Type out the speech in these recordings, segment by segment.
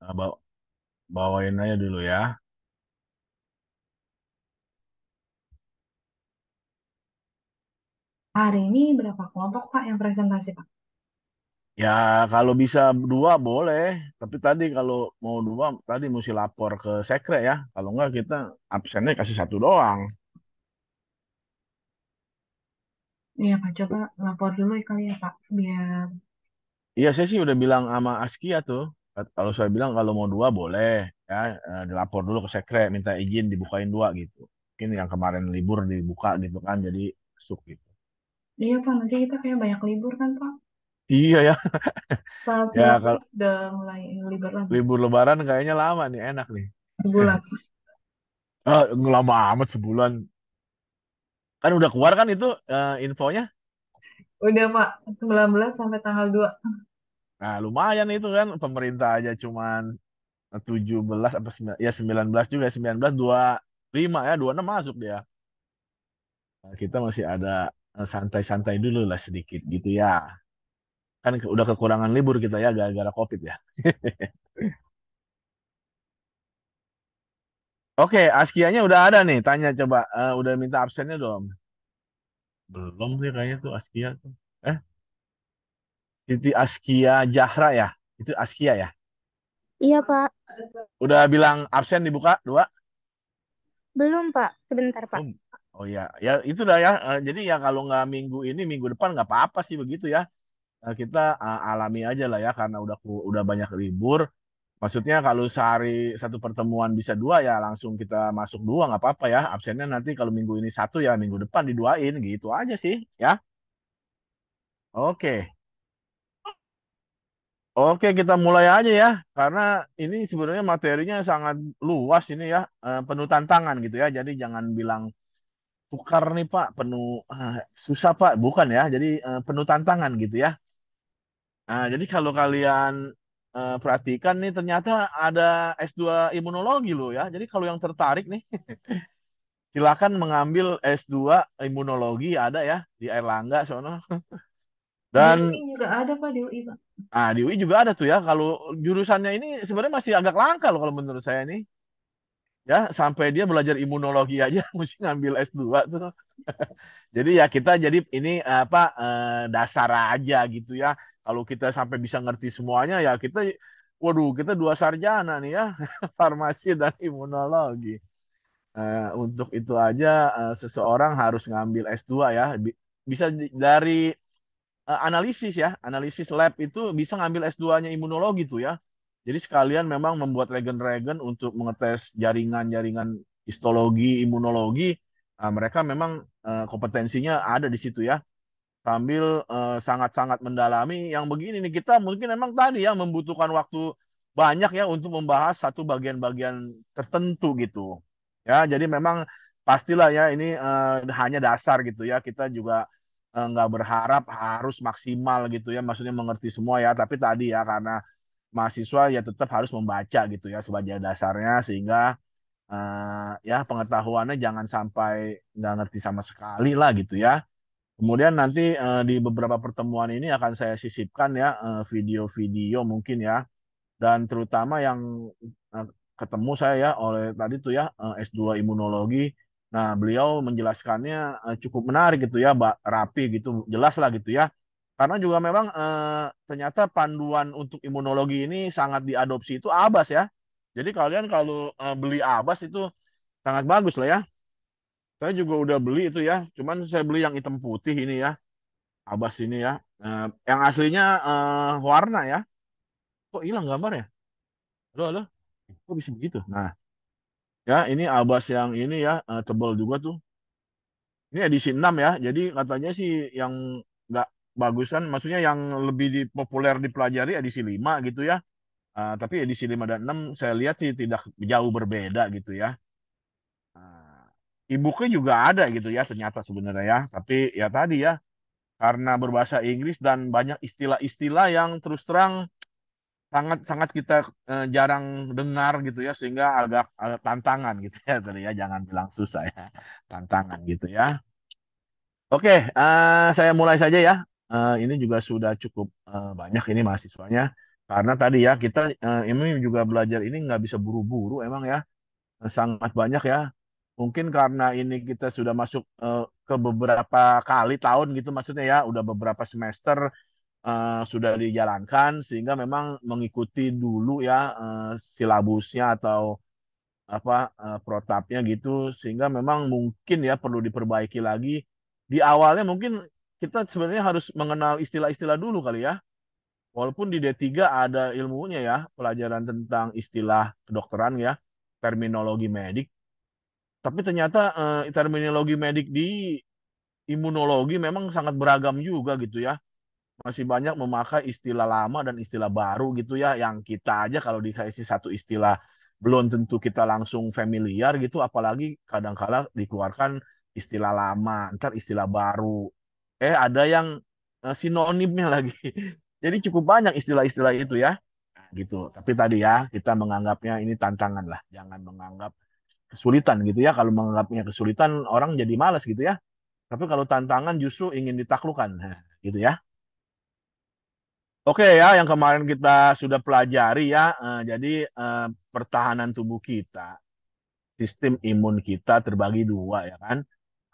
Nah, bawain aja dulu ya. Hari ini berapa kelompok Pak yang presentasi Pak? Ya, kalau bisa dua boleh. Tapi tadi kalau mau dua, tadi mesti lapor ke sekre ya. Kalau enggak kita absennya kasih satu doang. Iya Pak, coba lapor dulu kali ya Pak, biar Iya, saya sih udah bilang sama Askia tuh kalau saya bilang kalau mau dua boleh ya eh, dilapor dulu ke sekre minta izin dibukain dua gitu mungkin yang kemarin libur dibuka gitu kan jadi suk gitu iya pak nanti kita kayak banyak libur kan pak iya ya pas ya kalau udah mulai libur lagi libur lebaran kayaknya lama nih enak nih sebulan ah lama amat sebulan kan udah keluar kan itu uh, infonya udah pak 19 sampai tanggal dua. Nah, lumayan itu kan pemerintah aja cuman 17 apa 9, ya 19 juga 19 25 ya 26 ya, masuk dia. Nah, kita masih ada eh, santai-santai dulu lah sedikit gitu ya. Kan udah kekurangan libur kita ya gara-gara Covid ya. Oke, Askianya udah ada nih. Tanya coba, uh, udah minta absennya dong? Belum sih kayaknya tuh Askia tuh. Eh, Siti Askia Jahra ya? Itu Askia ya? Iya, Pak. Udah bilang absen dibuka dua? Belum, Pak. Sebentar, Pak. Oh, oh iya, ya itu dah ya. Eh, jadi ya kalau nggak minggu ini, minggu depan nggak apa-apa sih begitu ya. Eh, kita eh, alami aja lah ya karena udah udah banyak libur. Maksudnya kalau sehari satu pertemuan bisa dua ya langsung kita masuk dua nggak apa-apa ya. Absennya nanti kalau minggu ini satu ya minggu depan diduain gitu aja sih ya. Oke. Oke, kita mulai aja ya, karena ini sebenarnya materinya sangat luas ini ya, eh, penuh tantangan gitu ya. Jadi jangan bilang tukar nih Pak, penuh ah, susah Pak, bukan ya. Jadi eh, penuh tantangan gitu ya. Nah, jadi kalau kalian eh, perhatikan nih, ternyata ada S2 imunologi loh ya. Jadi kalau yang tertarik nih, silakan mengambil S2 imunologi ada ya di Erlangga sono. Dan ini juga ada Pak di UI Pak. Nah, di UI juga ada tuh ya. Kalau jurusannya ini sebenarnya masih agak langka loh kalau menurut saya nih. Ya, sampai dia belajar imunologi aja mesti ngambil S2 tuh. jadi ya kita jadi ini apa eh, dasar aja gitu ya. Kalau kita sampai bisa ngerti semuanya ya kita waduh, kita dua sarjana nih ya, farmasi dan imunologi. Eh, untuk itu aja eh, seseorang harus ngambil S2 ya. Bisa dari Eh, analisis ya, analisis lab itu bisa ngambil S2-nya imunologi tuh ya. Jadi sekalian memang membuat regen-regen untuk mengetes jaringan-jaringan histologi, imunologi, nah, mereka memang uh, kompetensinya ada di situ ya. Sambil sangat sangat-sangat mendalami yang begini nih kita mungkin memang tadi ya membutuhkan waktu banyak ya untuk membahas satu bagian-bagian tertentu gitu. Ya, jadi memang pastilah ya ini uh, hanya dasar gitu ya. Kita juga Eh, nggak berharap harus maksimal gitu ya maksudnya mengerti semua ya tapi tadi ya karena mahasiswa ya tetap harus membaca gitu ya sebagai dasarnya sehingga uh, ya pengetahuannya jangan sampai nggak ngerti sama sekali lah gitu ya kemudian nanti uh, di beberapa pertemuan ini akan saya sisipkan ya video video-video mungkin ya dan terutama yang uh, ketemu saya ya oleh tadi tuh ya uh, S2 imunologi Nah, beliau menjelaskannya uh, cukup menarik gitu ya, Mbak, rapi gitu, jelas lah gitu ya. Karena juga memang uh, ternyata panduan untuk imunologi ini sangat diadopsi itu Abas ya. Jadi kalian kalau uh, beli Abas itu sangat bagus lah ya. Saya juga udah beli itu ya, cuman saya beli yang hitam putih ini ya. Abas ini ya. Uh, yang aslinya uh, warna ya. Kok hilang gambarnya? Halo, halo. Kok bisa begitu? Nah, Ya, ini abas yang ini ya, eh, tebal juga tuh. Ini edisi 6 ya. Jadi katanya sih yang nggak bagusan, maksudnya yang lebih populer dipelajari edisi 5 gitu ya. Uh, tapi edisi 5 dan 6 saya lihat sih tidak jauh berbeda gitu ya. Ibuku nah, e juga ada gitu ya ternyata sebenarnya ya. Tapi ya tadi ya karena berbahasa Inggris dan banyak istilah-istilah yang terus terang sangat sangat kita eh, jarang dengar gitu ya sehingga agak, agak tantangan gitu ya tadi ya jangan bilang susah ya tantangan gitu ya oke uh, saya mulai saja ya uh, ini juga sudah cukup uh, banyak ini mahasiswanya karena tadi ya kita uh, ini juga belajar ini nggak bisa buru-buru emang ya sangat banyak ya mungkin karena ini kita sudah masuk uh, ke beberapa kali tahun gitu maksudnya ya udah beberapa semester Eh, sudah dijalankan sehingga memang mengikuti dulu ya uh, silabusnya atau apa uh, protapnya gitu sehingga memang mungkin ya perlu diperbaiki lagi di awalnya mungkin kita sebenarnya harus mengenal istilah-istilah dulu kali ya walaupun di D3 ada ilmunya ya pelajaran tentang istilah kedokteran ya terminologi medik tapi ternyata eh, terminologi medik di imunologi memang sangat beragam juga gitu ya masih banyak memakai istilah lama dan istilah baru gitu ya yang kita aja kalau dikasih satu istilah belum tentu kita langsung familiar gitu apalagi kadang -kadang dikeluarkan istilah lama ntar istilah baru eh ada yang eh, sinonimnya lagi jadi cukup banyak istilah-istilah itu ya nah, gitu tapi tadi ya kita menganggapnya ini tantangan lah jangan menganggap kesulitan gitu ya kalau menganggapnya kesulitan orang jadi malas gitu ya tapi kalau tantangan justru ingin ditaklukkan nah, gitu ya Oke ya, yang kemarin kita sudah pelajari ya, eh, jadi eh, pertahanan tubuh kita, sistem imun kita terbagi dua ya kan,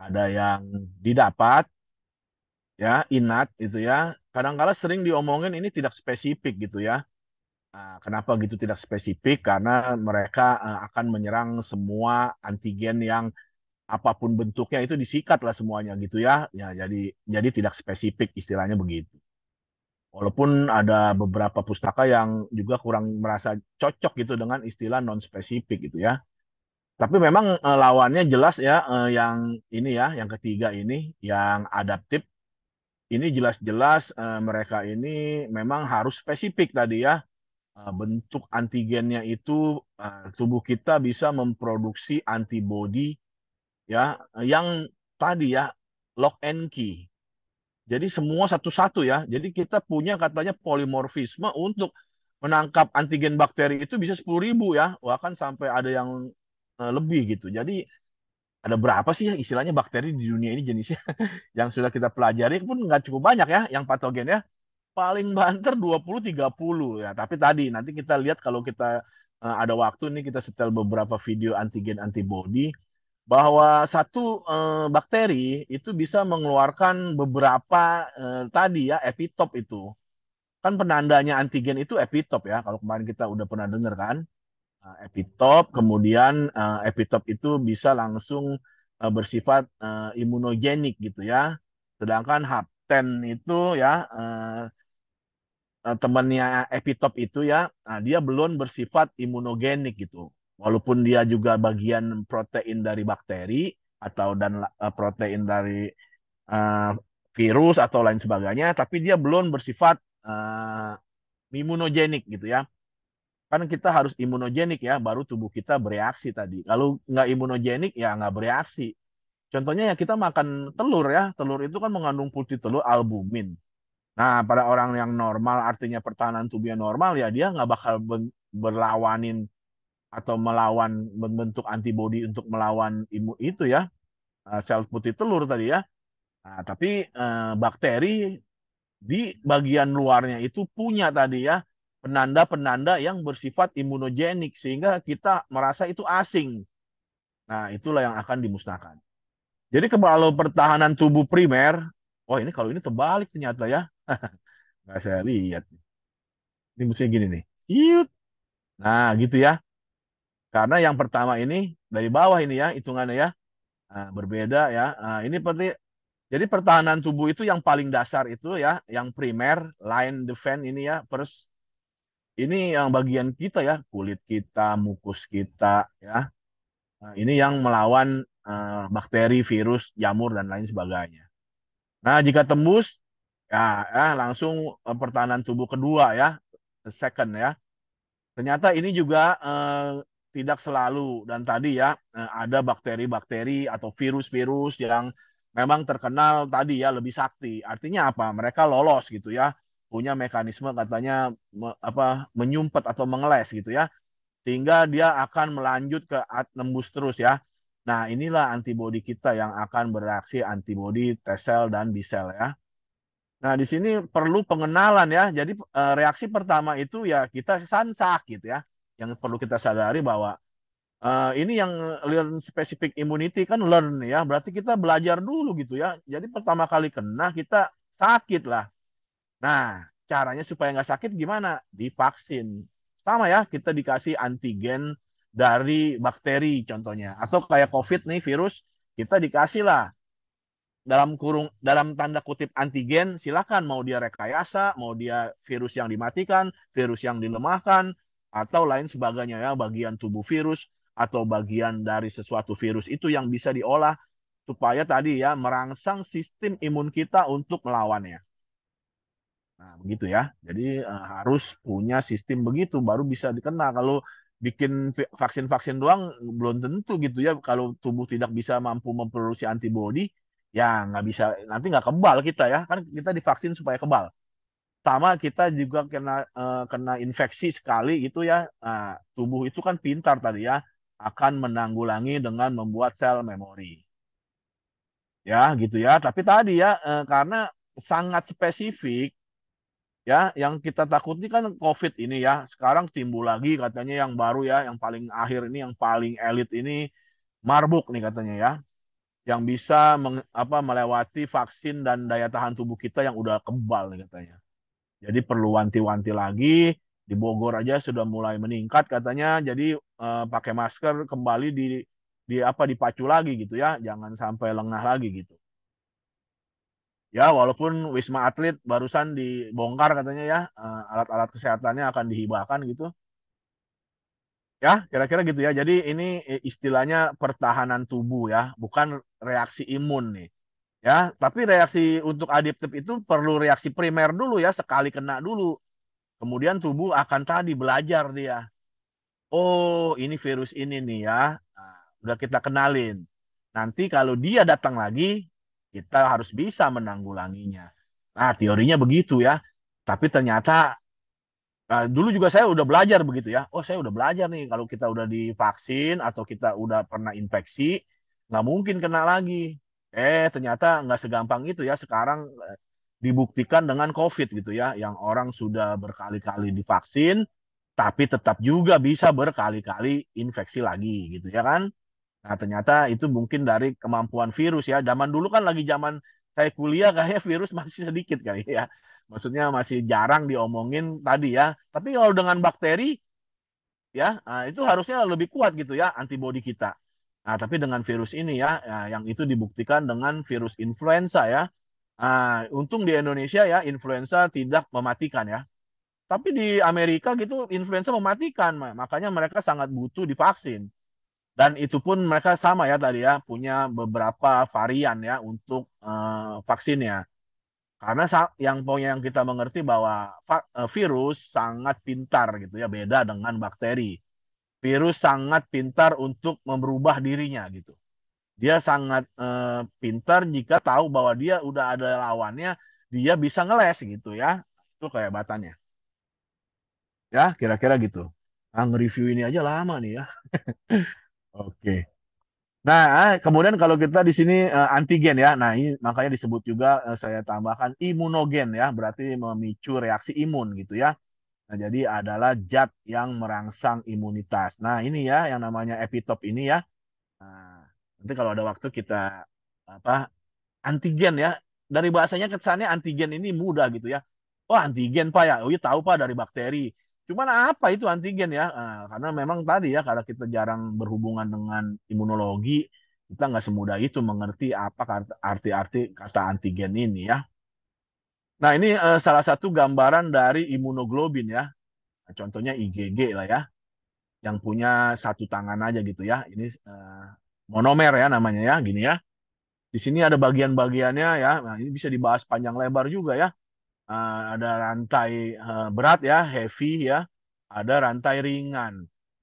ada yang didapat, ya inat itu ya, kadang -kadang sering diomongin ini tidak spesifik gitu ya. Nah, kenapa gitu tidak spesifik? Karena mereka eh, akan menyerang semua antigen yang apapun bentuknya itu disikat lah semuanya gitu ya. Ya jadi jadi tidak spesifik istilahnya begitu. Walaupun ada beberapa pustaka yang juga kurang merasa cocok gitu dengan istilah non spesifik gitu ya. Tapi memang eh, lawannya jelas ya eh, yang ini ya, yang ketiga ini yang adaptif. Ini jelas-jelas eh, mereka ini memang harus spesifik tadi ya. bentuk antigennya itu tubuh kita bisa memproduksi antibodi ya yang tadi ya lock and key jadi semua satu-satu ya. Jadi kita punya katanya polimorfisme untuk menangkap antigen bakteri itu bisa 10 ribu ya. Bahkan sampai ada yang eh, lebih gitu. Jadi ada berapa sih ya istilahnya bakteri di dunia ini jenisnya yang sudah kita pelajari pun nggak cukup banyak ya yang patogen ya paling banter 20 30 ya tapi tadi nanti kita lihat kalau kita eh, ada waktu nih kita setel beberapa video antigen antibody bahwa satu eh, bakteri itu bisa mengeluarkan beberapa eh, tadi ya epitop itu. Kan penandanya antigen itu epitop ya, kalau kemarin kita udah pernah dengar kan. Nah, epitop, kemudian eh, epitop itu bisa langsung eh, bersifat eh, imunogenik gitu ya. Sedangkan hapten itu ya eh, eh, temannya epitop itu ya, nah, dia belum bersifat imunogenik gitu walaupun dia juga bagian protein dari bakteri atau dan eh, protein dari uh, virus atau lain sebagainya, tapi dia belum bersifat uh, eh, imunogenik gitu ya. Kan kita harus imunogenik ya, baru tubuh kita bereaksi tadi. Kalau nggak imunogenik ya nggak bereaksi. Contohnya ya kita makan telur ya, telur itu kan mengandung putih telur albumin. Nah pada orang yang normal artinya pertahanan tubuhnya normal ya dia nggak bakal berlawanin atau melawan membentuk antibodi untuk melawan imun itu ya eh, sel putih telur tadi ya. Nah, tapi eh, bakteri di bagian luarnya itu punya tadi ya penanda-penanda yang bersifat imunogenik sehingga kita merasa itu asing. Nah, itulah yang akan dimusnahkan. Jadi kalau pertahanan tubuh primer, oh ini kalau ini terbalik ternyata ya. Nggak saya lihat. Ini mesti gini nih. Nah, gitu ya. Karena yang pertama ini dari bawah ini ya hitungannya ya nah, berbeda ya. Nah, ini penting. Jadi pertahanan tubuh itu yang paling dasar itu ya, yang primer line defense ini ya, first ini yang bagian kita ya, kulit kita, mukus kita ya. Nah, ini yang melawan uh, bakteri, virus, jamur dan lain sebagainya. Nah, jika tembus ya, ya langsung eh, pertahanan tubuh kedua ya, second ya. Ternyata ini juga uh, tidak selalu dan tadi ya eh, ada bakteri-bakteri atau virus-virus yang memang terkenal tadi ya lebih sakti. Artinya apa? Mereka lolos gitu ya, punya mekanisme katanya me, apa menyumpet atau mengeles gitu ya. Sehingga dia akan melanjut ke nembus terus ya. Nah, inilah antibodi kita yang akan bereaksi antibodi T sel dan B sel ya. Nah, di sini perlu pengenalan ya. Jadi eh, reaksi pertama itu ya kita sansak gitu ya yang perlu kita sadari bahwa uh, ini yang learn specific immunity kan learn ya berarti kita belajar dulu gitu ya jadi pertama kali kena kita sakit lah nah caranya supaya nggak sakit gimana divaksin sama ya kita dikasih antigen dari bakteri contohnya atau kayak covid nih virus kita dikasih lah dalam kurung dalam tanda kutip antigen silakan mau dia rekayasa mau dia virus yang dimatikan virus yang dilemahkan atau lain sebagainya ya bagian tubuh virus atau bagian dari sesuatu virus itu yang bisa diolah supaya tadi ya merangsang sistem imun kita untuk melawannya. Nah, begitu ya. Jadi uh, harus punya sistem begitu baru bisa dikenal Kalau bikin vaksin-vaksin doang belum tentu gitu ya. Kalau tubuh tidak bisa mampu memproduksi antibodi, ya nggak bisa nanti nggak kebal kita ya. Kan kita divaksin supaya kebal pertama kita juga kena uh, kena infeksi sekali itu ya nah, tubuh itu kan pintar tadi ya akan menanggulangi dengan membuat sel memori ya gitu ya tapi tadi ya uh, karena sangat spesifik ya yang kita takuti kan covid ini ya sekarang timbul lagi katanya yang baru ya yang paling akhir ini yang paling elit ini marbuk nih katanya ya yang bisa meng, apa melewati vaksin dan daya tahan tubuh kita yang udah kebal katanya jadi perlu wanti-wanti lagi. Di Bogor aja sudah mulai meningkat katanya. Jadi eh, pakai masker kembali di di apa dipacu lagi gitu ya. Jangan sampai lengah lagi gitu. Ya walaupun Wisma Atlet barusan dibongkar katanya ya eh, alat-alat kesehatannya akan dihibahkan gitu. Ya, kira-kira gitu ya. Jadi ini eh, istilahnya pertahanan tubuh ya, bukan reaksi imun nih Ya, tapi reaksi untuk adaptif itu perlu reaksi primer dulu ya, sekali kena dulu. Kemudian tubuh akan tadi belajar dia. Oh, ini virus ini nih ya. Nah, udah kita kenalin. Nanti kalau dia datang lagi, kita harus bisa menanggulanginya. Nah, teorinya begitu ya. Tapi ternyata Nah, dulu juga saya udah belajar begitu ya. Oh, saya udah belajar nih kalau kita udah divaksin atau kita udah pernah infeksi, nggak mungkin kena lagi. Eh ternyata nggak segampang itu ya sekarang eh, dibuktikan dengan COVID gitu ya, yang orang sudah berkali-kali divaksin, tapi tetap juga bisa berkali-kali infeksi lagi gitu ya kan. Nah ternyata itu mungkin dari kemampuan virus ya. Zaman dulu kan lagi zaman saya kuliah kayaknya virus masih sedikit kali ya. Maksudnya masih jarang diomongin tadi ya. Tapi kalau dengan bakteri ya eh, itu harusnya lebih kuat gitu ya antibodi kita. Nah, tapi dengan virus ini ya, ya yang itu dibuktikan dengan virus influenza ya. Nah, untung di Indonesia ya influenza tidak mematikan ya. Tapi di Amerika gitu influenza mematikan, makanya mereka sangat butuh divaksin. Dan itu pun mereka sama ya tadi ya, punya beberapa varian ya untuk uh, vaksinnya. Karena yang punya yang kita mengerti bahwa eh, virus sangat pintar gitu ya, beda dengan bakteri virus sangat pintar untuk merubah dirinya gitu. Dia sangat e, pintar jika tahu bahwa dia udah ada lawannya, dia bisa ngeles gitu ya. Itu kayak batanya. Ya, kira-kira gitu. Nah, nge-review ini aja lama nih ya. Oke. Okay. Nah, eh, kemudian kalau kita di sini e, antigen ya. Nah, ini makanya disebut juga e, saya tambahkan imunogen ya, berarti memicu reaksi imun gitu ya. Nah, jadi adalah zat yang merangsang imunitas. Nah, ini ya yang namanya epitop ini ya. Nah, nanti kalau ada waktu kita apa antigen ya. Dari bahasanya kesannya antigen ini mudah gitu ya. oh, antigen Pak ya. Oh, ya tahu Pak dari bakteri. Cuman apa itu antigen ya? Nah, karena memang tadi ya kalau kita jarang berhubungan dengan imunologi, kita nggak semudah itu mengerti apa arti-arti kata antigen ini ya. Nah, ini uh, salah satu gambaran dari imunoglobin ya. Nah, contohnya IgG lah ya. Yang punya satu tangan aja gitu ya. Ini uh, monomer ya namanya ya, gini ya. Di sini ada bagian-bagiannya ya. Nah, ini bisa dibahas panjang lebar juga ya. Uh, ada rantai uh, berat ya, heavy ya. Ada rantai ringan.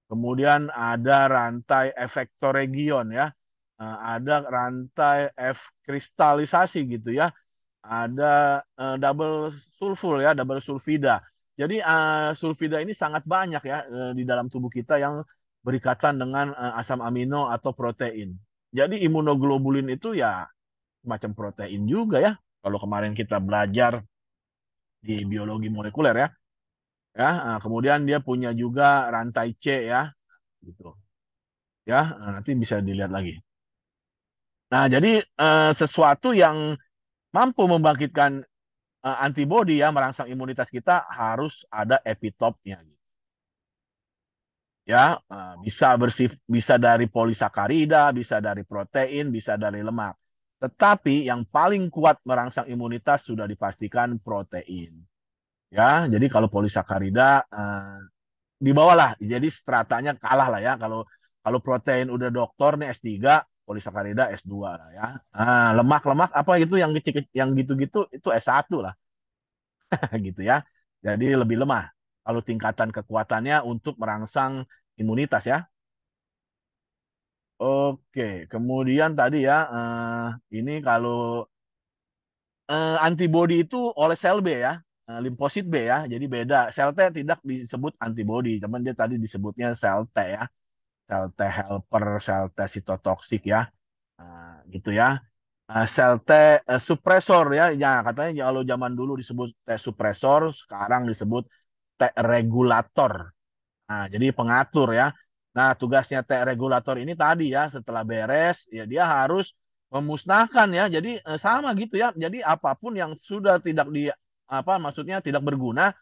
Kemudian ada rantai efektor region ya. Uh, ada rantai F kristalisasi gitu ya ada uh, double sulfur ya, double sulfida. Jadi uh, sulfida ini sangat banyak ya uh, di dalam tubuh kita yang berikatan dengan uh, asam amino atau protein. Jadi imunoglobulin itu ya macam protein juga ya. Kalau kemarin kita belajar di biologi molekuler ya. Ya, uh, kemudian dia punya juga rantai C ya. Gitu. Ya, uh, nanti bisa dilihat lagi. Nah, jadi uh, sesuatu yang mampu membangkitkan uh, eh, antibodi ya merangsang imunitas kita harus ada epitopnya gitu. Ya, uh, bisa bersif bisa dari polisakarida, bisa dari protein, bisa dari lemak. Tetapi yang paling kuat merangsang imunitas sudah dipastikan protein. Ya, jadi kalau polisakarida uh, di Jadi stratanya kalah lah ya kalau kalau protein udah dokter nih S3 polisakarida S2 lah ya. Ah, lemak-lemak apa gitu yang kecil yang gitu-gitu itu S1 lah. gitu ya. Jadi lebih lemah. Kalau tingkatan kekuatannya untuk merangsang imunitas ya. Oke, kemudian tadi ya eh, ini kalau eh, antibodi itu oleh sel B ya, eh, limfosit B ya. Jadi beda. Sel T tidak disebut antibodi, cuman dia tadi disebutnya sel T ya sel T helper, sel T sitotoksik ya, Nah, gitu ya. Uh, eh, sel T uh, eh, suppressor ya, ya katanya ya, kalau zaman dulu disebut T suppressor, sekarang disebut T regulator. Nah, jadi pengatur ya. Nah, tugasnya T regulator ini tadi ya, setelah beres ya dia harus memusnahkan ya. Jadi uh, sama gitu ya. Jadi apapun yang sudah tidak di apa maksudnya tidak berguna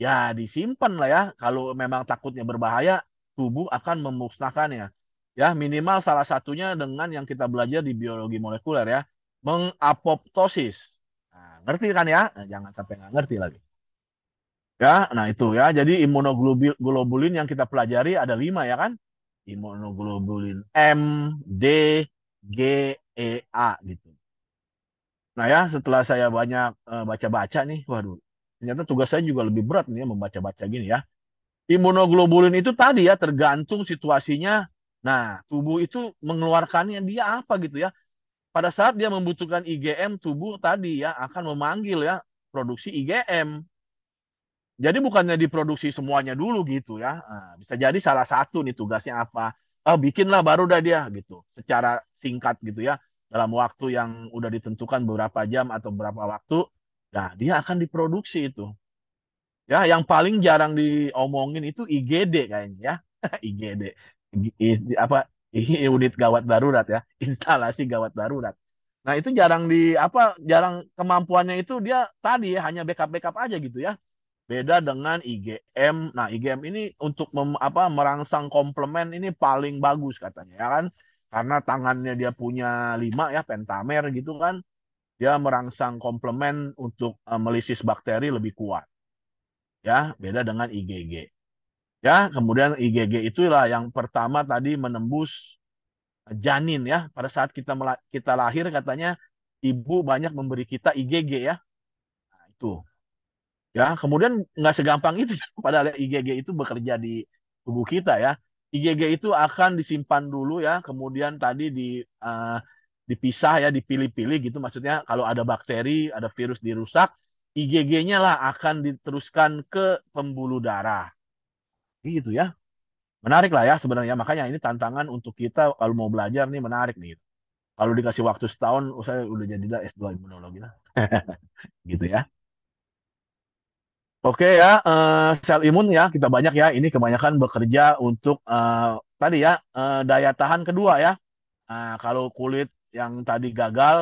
ya disimpan lah ya. Kalau memang takutnya berbahaya tubuh akan memusnahkannya. Ya, minimal salah satunya dengan yang kita belajar di biologi molekuler ya, mengapoptosis. Nah, ngerti kan ya? Nah, jangan sampai nggak ngerti lagi. Ya, nah itu ya. Jadi imunoglobulin yang kita pelajari ada lima ya kan? Imunoglobulin M, D, G, E, A gitu. Nah ya, setelah saya banyak eh, baca-baca nih, waduh, ternyata tugas saya juga lebih berat nih membaca-baca gini ya. Imunoglobulin itu tadi ya tergantung situasinya. Nah, tubuh itu mengeluarkannya dia apa gitu ya. Pada saat dia membutuhkan IgM, tubuh tadi ya akan memanggil ya produksi IgM. Jadi bukannya diproduksi semuanya dulu gitu ya. Nah, bisa jadi salah satu nih tugasnya apa. Oh, bikinlah baru dah dia gitu. Secara singkat gitu ya. Dalam waktu yang udah ditentukan beberapa jam atau berapa waktu. Nah, dia akan diproduksi itu. Ya, yang paling jarang diomongin itu IGD kayaknya ya. IGD. I, apa unit gawat darurat ya, instalasi gawat darurat. Nah, itu jarang di apa jarang kemampuannya itu dia tadi ya, hanya backup-backup aja gitu ya. Beda dengan IGM. Nah, IGM ini untuk mem, apa merangsang komplement ini paling bagus katanya ya kan. Karena tangannya dia punya lima ya pentamer gitu kan. Dia merangsang komplement untuk eh, melisis bakteri lebih kuat ya beda dengan IgG ya kemudian IgG itulah yang pertama tadi menembus janin ya pada saat kita kita lahir katanya ibu banyak memberi kita IgG ya nah, itu ya kemudian nggak segampang itu padahal IgG itu bekerja di tubuh kita ya IgG itu akan disimpan dulu ya kemudian tadi di uh, dipisah ya dipilih-pilih gitu maksudnya kalau ada bakteri ada virus dirusak IgG-nya lah akan diteruskan ke pembuluh darah. Gitu ya. Menarik lah ya sebenarnya. Makanya ini tantangan untuk kita kalau mau belajar nih menarik nih. Kalau dikasih waktu setahun, oh, saya udah jadi lah S2 imunologi lah. gitu ya. Oke ya, uh, sel imun ya kita banyak ya. Ini kebanyakan bekerja untuk uh, tadi ya uh, daya tahan kedua ya. Uh, kalau kulit yang tadi gagal,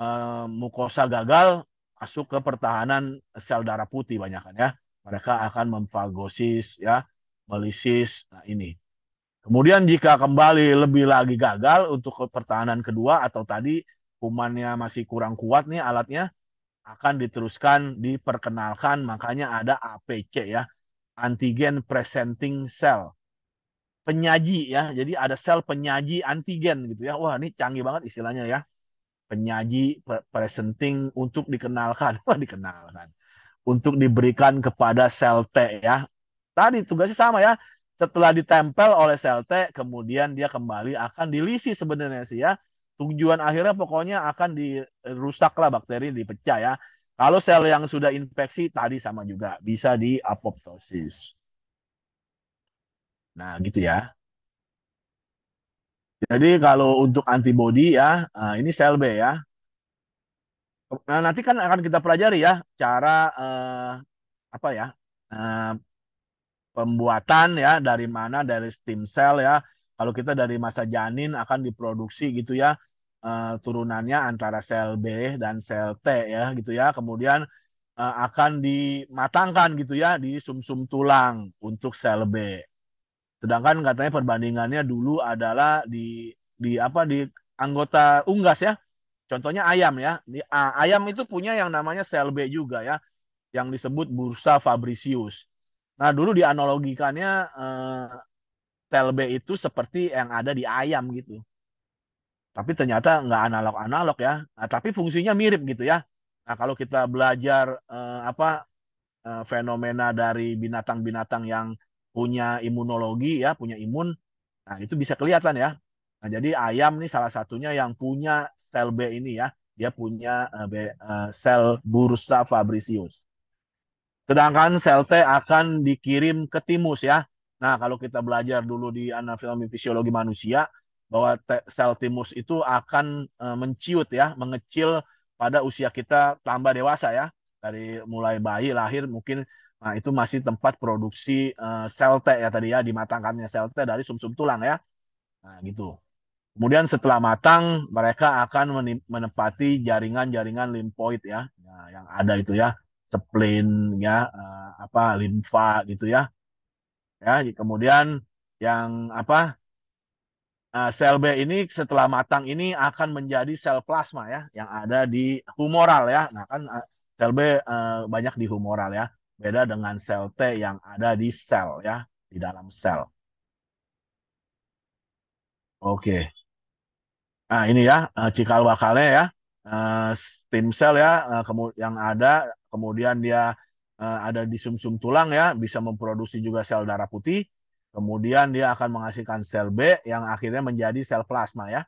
uh, mukosa gagal, masuk ke pertahanan sel darah putih banyak kan ya. Mereka akan memfagosis ya, melisis. Nah, ini. Kemudian jika kembali lebih lagi gagal untuk ke pertahanan kedua atau tadi kumannya masih kurang kuat nih alatnya akan diteruskan diperkenalkan makanya ada APC ya, antigen presenting cell. Penyaji ya. Jadi ada sel penyaji antigen gitu ya. Wah, ini canggih banget istilahnya ya penyaji presenting untuk dikenalkan dikenalkan untuk diberikan kepada sel T ya tadi tugasnya sama ya setelah ditempel oleh sel T, kemudian dia kembali akan dilisi sebenarnya sih ya tujuan akhirnya pokoknya akan dirusaklah bakteri dipecah ya kalau sel yang sudah infeksi tadi sama juga bisa di apoptosis nah gitu ya jadi kalau untuk antibody ya, eh, ini sel B ya. Nah, nanti kan akan kita pelajari ya cara eh, apa ya? Eh, pembuatan ya dari mana dari stem cell ya. Kalau kita dari masa janin akan diproduksi gitu ya eh, turunannya antara sel B dan sel T ya gitu ya. Kemudian eh, akan dimatangkan gitu ya di sumsum -sum tulang untuk sel B. Sedangkan katanya perbandingannya dulu adalah di di apa di anggota unggas ya. Contohnya ayam ya. Di, ayam itu punya yang namanya B juga ya, yang disebut bursa Fabricius. Nah dulu dianalogikannya eh, B itu seperti yang ada di ayam gitu. Tapi ternyata nggak analog-analog ya. Nah, tapi fungsinya mirip gitu ya. Nah kalau kita belajar eh, apa eh, fenomena dari binatang-binatang yang punya imunologi ya, punya imun. Nah, itu bisa kelihatan ya. Nah, jadi ayam nih salah satunya yang punya sel B ini ya. Dia punya eh, B, uh, sel bursa Fabricius. Sedangkan sel T akan dikirim ke timus ya. Nah, kalau kita belajar dulu di anatomi fisiologi manusia bahwa sel timus itu akan uh, menciut ya, mengecil pada usia kita tambah dewasa ya. Dari mulai bayi lahir mungkin Nah, itu masih tempat produksi uh, eh, sel T ya tadi ya, dimatangkannya sel T dari sumsum -sum tulang ya. Nah, gitu. Kemudian setelah matang, mereka akan menempati jaringan-jaringan limfoid ya, ya, yang ada itu ya, spleen ya, eh, apa limfa gitu ya. Ya, kemudian yang apa uh, sel B ini setelah matang ini akan menjadi sel plasma ya, yang ada di humoral ya. Nah, kan uh, sel B banyak di humoral ya. Beda dengan sel T yang ada di sel ya, di dalam sel. Oke. Nah, ini ya eh, cikal bakalnya ya. Eh, stem cell ya eh, yang ada kemudian dia ada di sumsum -sum tulang ya, bisa memproduksi juga sel darah putih. Kemudian dia akan menghasilkan sel B yang akhirnya menjadi sel plasma ya.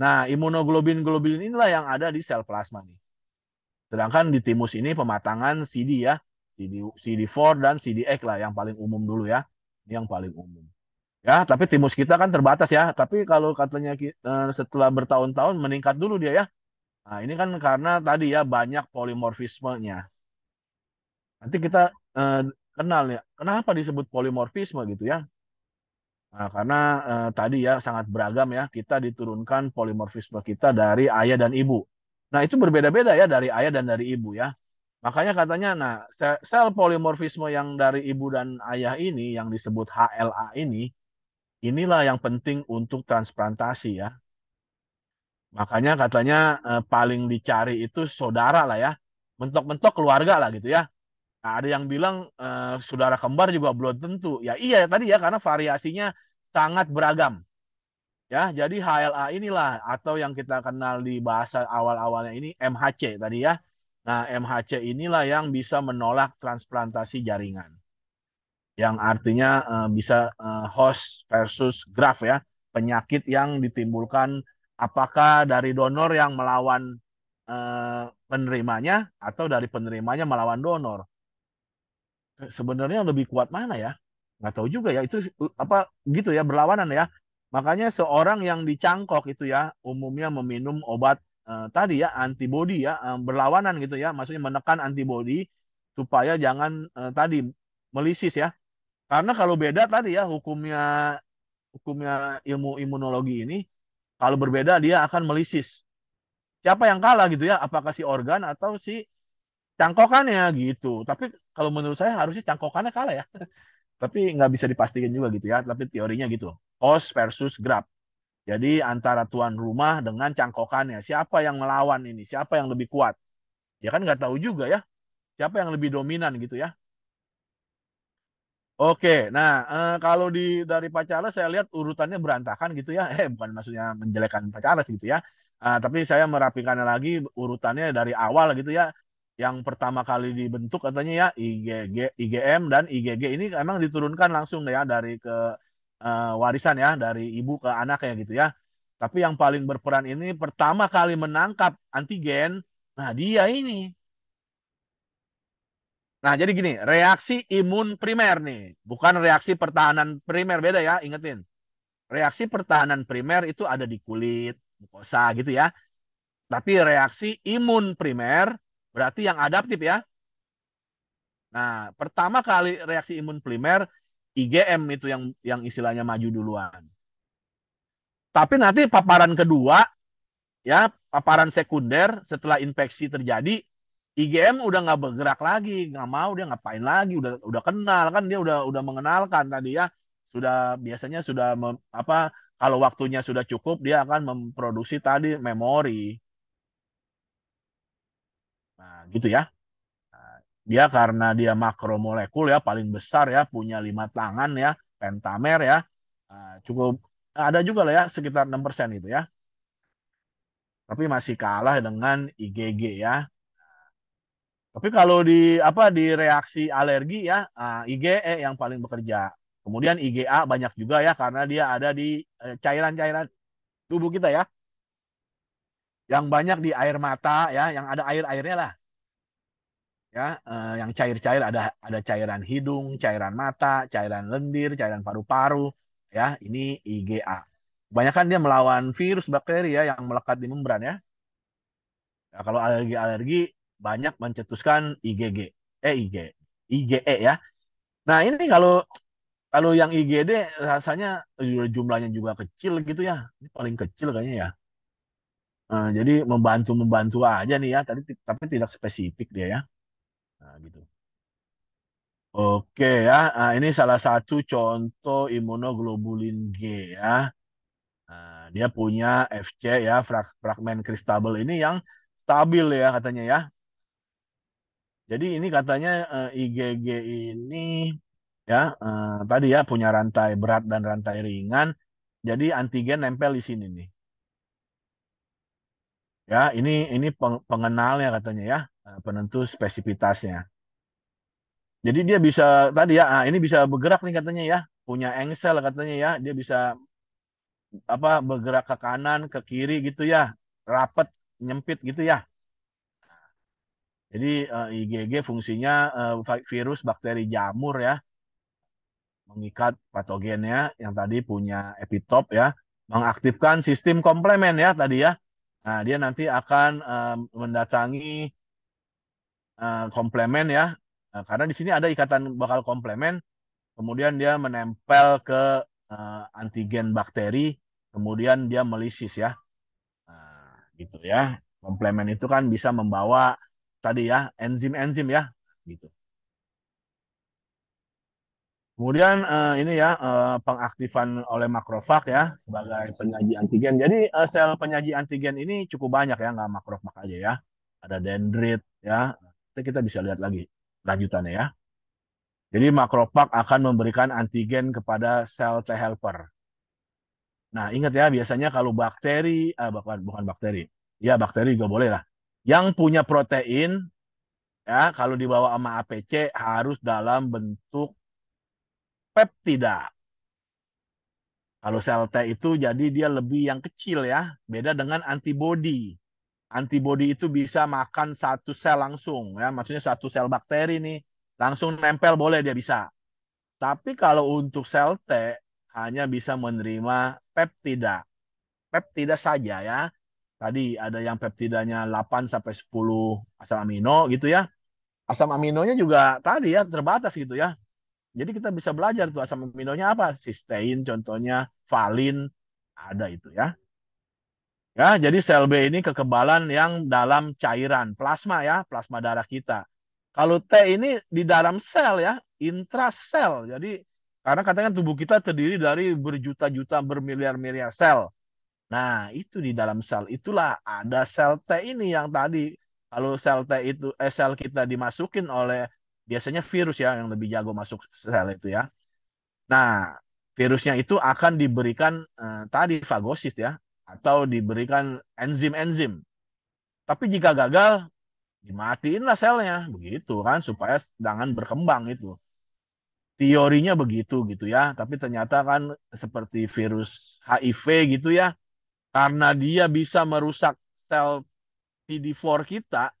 Nah, imunoglobulin-globulin inilah yang ada di sel plasma nih. Sedangkan di timus ini pematangan CD ya, CD CD4 dan CDX lah yang paling umum dulu ya. Ini yang paling umum. Ya, tapi timus kita kan terbatas ya. Tapi kalau katanya eh, setelah bertahun-tahun meningkat dulu dia ya. Nah, ini kan karena tadi ya banyak polimorfismenya. Nanti kita eh, kenal ya, kenapa disebut polimorfisme gitu ya? Nah, karena eh, tadi ya sangat beragam ya, kita diturunkan polimorfisme kita dari ayah dan ibu. Nah, itu berbeda-beda ya dari ayah dan dari ibu ya. Makanya katanya, nah sel polimorfisme yang dari ibu dan ayah ini, yang disebut HLA ini, inilah yang penting untuk transplantasi ya. Makanya katanya eh, paling dicari itu saudara lah ya, mentok-mentok keluarga lah gitu ya. Nah, ada yang bilang eh, saudara kembar juga belum tentu. Ya iya tadi ya karena variasinya sangat beragam. Ya, jadi HLA inilah atau yang kita kenal di bahasa awal-awalnya ini MHC tadi ya. Nah, MHC inilah yang bisa menolak transplantasi jaringan. Yang artinya uh, bisa uh, host versus graft ya, penyakit yang ditimbulkan apakah dari donor yang melawan uh, penerimanya atau dari penerimanya melawan donor. Sebenarnya lebih kuat mana ya? Nggak tahu juga ya, itu apa gitu ya berlawanan ya. Makanya seorang yang dicangkok itu ya umumnya meminum obat eh, tadi ya antibody ya eh, berlawanan gitu ya, maksudnya menekan antibody supaya jangan uh, tadi melisis ya. Karena kalau beda tadi ya hukumnya hukumnya ilmu imunologi ini kalau berbeda dia akan melisis. Siapa yang kalah gitu ya? Apakah si organ atau si cangkokannya gitu. Tapi kalau menurut saya harusnya cangkokannya kalah ya. Tapi nggak bisa dipastikan juga gitu ya. Tapi teorinya gitu. os versus grab. Jadi antara tuan rumah dengan cangkokannya, siapa yang melawan ini, siapa yang lebih kuat? Ya kan nggak tahu juga ya, siapa yang lebih dominan gitu ya. Oke, nah eh, kalau di dari pacara saya lihat urutannya berantakan gitu ya. Eh bukan maksudnya menjelekkan pacara gitu ya. Eh, tapi saya merapikannya lagi urutannya dari awal gitu ya. Yang pertama kali dibentuk katanya ya IGG, IGM dan IGG ini emang diturunkan langsung ya dari ke uh, warisan ya dari ibu ke anak ya gitu ya. Tapi yang paling berperan ini pertama kali menangkap antigen, nah dia ini. Nah, jadi gini, reaksi imun primer nih, bukan reaksi pertahanan primer beda ya, ingetin. Reaksi pertahanan primer itu ada di kulit, mukosa gitu ya. Tapi reaksi imun primer berarti yang adaptif ya. Nah, pertama kali reaksi imun primer IGM itu yang yang istilahnya maju duluan. Tapi nanti paparan kedua, ya paparan sekunder setelah infeksi terjadi, IGM udah nggak bergerak lagi, nggak mau dia ngapain lagi, udah udah kenal kan dia udah udah mengenalkan tadi ya, sudah biasanya sudah mem, apa kalau waktunya sudah cukup dia akan memproduksi tadi memori. Nah, gitu ya dia ya, karena dia makromolekul ya paling besar ya punya lima tangan ya pentamer ya ah, cukup ada juga lah ya sekitar 6% itu ya tapi masih kalah dengan IgG ya tapi kalau di apa di reaksi alergi ya ah, IgE yang paling bekerja kemudian IgA banyak juga ya karena dia ada di eh, cairan-cairan tubuh kita ya yang banyak di air mata ya yang ada air airnya lah ya uh, yang cair-cair ada ada cairan hidung, cairan mata, cairan lendir, cairan paru-paru ya ini IgA. Kebanyakan dia melawan virus bakteri ya yang melekat di membran ya. ya kalau alergi-alergi banyak mencetuskan IgG, eh IG, IgE ya. Nah ini kalau kalau yang IgD rasanya eh, jumlahnya juga kecil gitu ya, ini paling kecil kayaknya ya. Nah, jadi membantu membantu aja nih ya, tadi tapi tidak spesifik dia ya. Nah, gitu. Oke ya, nah, ini salah satu contoh imunoglobulin G ya. Nah, dia punya FC ya, frag fragmen kristabel ini yang stabil ya katanya ya. Jadi ini katanya uh, eh, IgG ini ya uh, tadi ya punya rantai berat dan rantai ringan. Jadi antigen nempel di sini nih. Ya, ini ini pengenalnya katanya ya. Eh, penentu spesifitasnya. Jadi dia bisa tadi ya, ah, ini bisa bergerak nih katanya ya, punya engsel katanya ya, dia bisa apa bergerak ke kanan, ke kiri gitu ya, rapet, nyempit gitu ya. Jadi eh, IgG fungsinya eh, virus, bakteri, jamur ya, mengikat patogennya yang tadi punya epitop ya, mengaktifkan sistem komplement ya tadi ya. Nah dia nanti akan mendatangi Eh, komplement ya. Nah, karena di sini ada ikatan bakal komplement, kemudian dia menempel ke uh, antigen bakteri, kemudian dia melisis ya. Nah, gitu ya. Komplement itu kan bisa membawa tadi ya enzim-enzim ya, gitu. Kemudian uh, ini ya uh, pengaktifan oleh makrofag ya sebagai penyaji antigen. Jadi uh, sel penyaji antigen ini cukup banyak ya, nggak makrofag aja ya. Ada dendrit ya, nanti kita bisa lihat lagi lanjutannya ya. Jadi makropak akan memberikan antigen kepada sel T helper. Nah, ingat ya, biasanya kalau bakteri, ah, bukan, bukan bakteri, ya bakteri juga boleh lah. Yang punya protein, ya kalau dibawa sama APC harus dalam bentuk peptida. Kalau sel T itu jadi dia lebih yang kecil ya, beda dengan antibody antibody itu bisa makan satu sel langsung ya maksudnya satu sel bakteri nih langsung nempel boleh dia bisa tapi kalau untuk sel T hanya bisa menerima peptida peptida saja ya tadi ada yang peptidanya 8 sampai 10 asam amino gitu ya asam aminonya juga tadi ya terbatas gitu ya jadi kita bisa belajar tuh asam aminonya apa sistein contohnya valin ada itu ya Ya, jadi sel B ini kekebalan yang dalam cairan plasma ya, plasma darah kita. Kalau T ini di dalam sel ya, intrasel. Jadi karena katakan tubuh kita terdiri dari berjuta-juta bermiliar-miliar sel. Nah, itu di dalam sel. Itulah ada sel T ini yang tadi kalau sel T itu eh, sel kita dimasukin oleh biasanya virus ya yang lebih jago masuk sel itu ya. Nah, virusnya itu akan diberikan eh, tadi fagosis ya, atau diberikan enzim-enzim. Tapi jika gagal, dimatiinlah selnya, begitu kan, supaya jangan berkembang itu. Teorinya begitu gitu ya, tapi ternyata kan seperti virus HIV gitu ya, karena dia bisa merusak sel CD4 kita,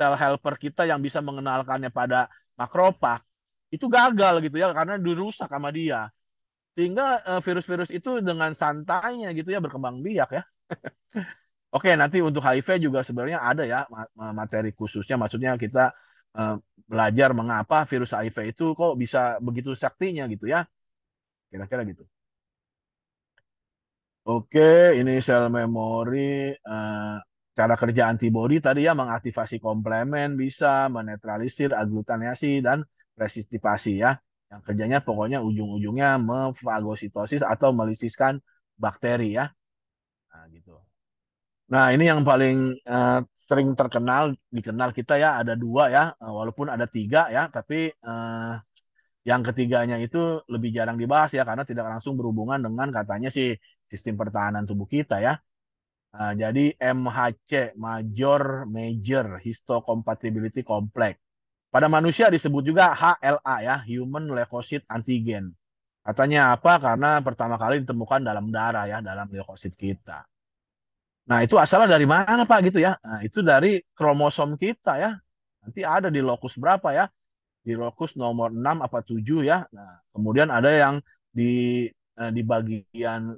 sel helper kita yang bisa mengenalkannya pada makropak itu gagal gitu ya, karena dirusak sama dia sehingga eh, virus-virus itu dengan santainya gitu ya berkembang biak ya. Oke, nanti untuk HIV juga sebenarnya ada ya materi khususnya. Maksudnya kita uh, belajar mengapa virus HIV itu kok bisa begitu saktinya gitu ya. Kira-kira gitu. Oke, ini sel memori. Uh, cara kerja antibodi tadi ya mengaktivasi komplement bisa menetralisir aglutinasi dan resistivasi ya yang kerjanya pokoknya ujung-ujungnya memfagositosis atau melisiskan bakteri ya. Nah, gitu. Nah, ini yang paling uh, sering terkenal dikenal kita ya ada dua ya, eh, walaupun ada tiga ya, tapi uh, yang ketiganya itu lebih jarang dibahas ya karena tidak langsung berhubungan dengan katanya si sistem pertahanan tubuh kita ya. Uh, jadi MHC, major major histocompatibility complex. Pada manusia disebut juga HLA ya, human leukocyte antigen. Katanya apa? Karena pertama kali ditemukan dalam darah ya, dalam leukosit kita. Nah, itu asalnya dari mana, Pak gitu ya? Nah, itu dari kromosom kita ya. Nanti ada di lokus berapa ya? Di lokus nomor 6 apa 7 ya. Nah, kemudian ada yang di eh, di bagian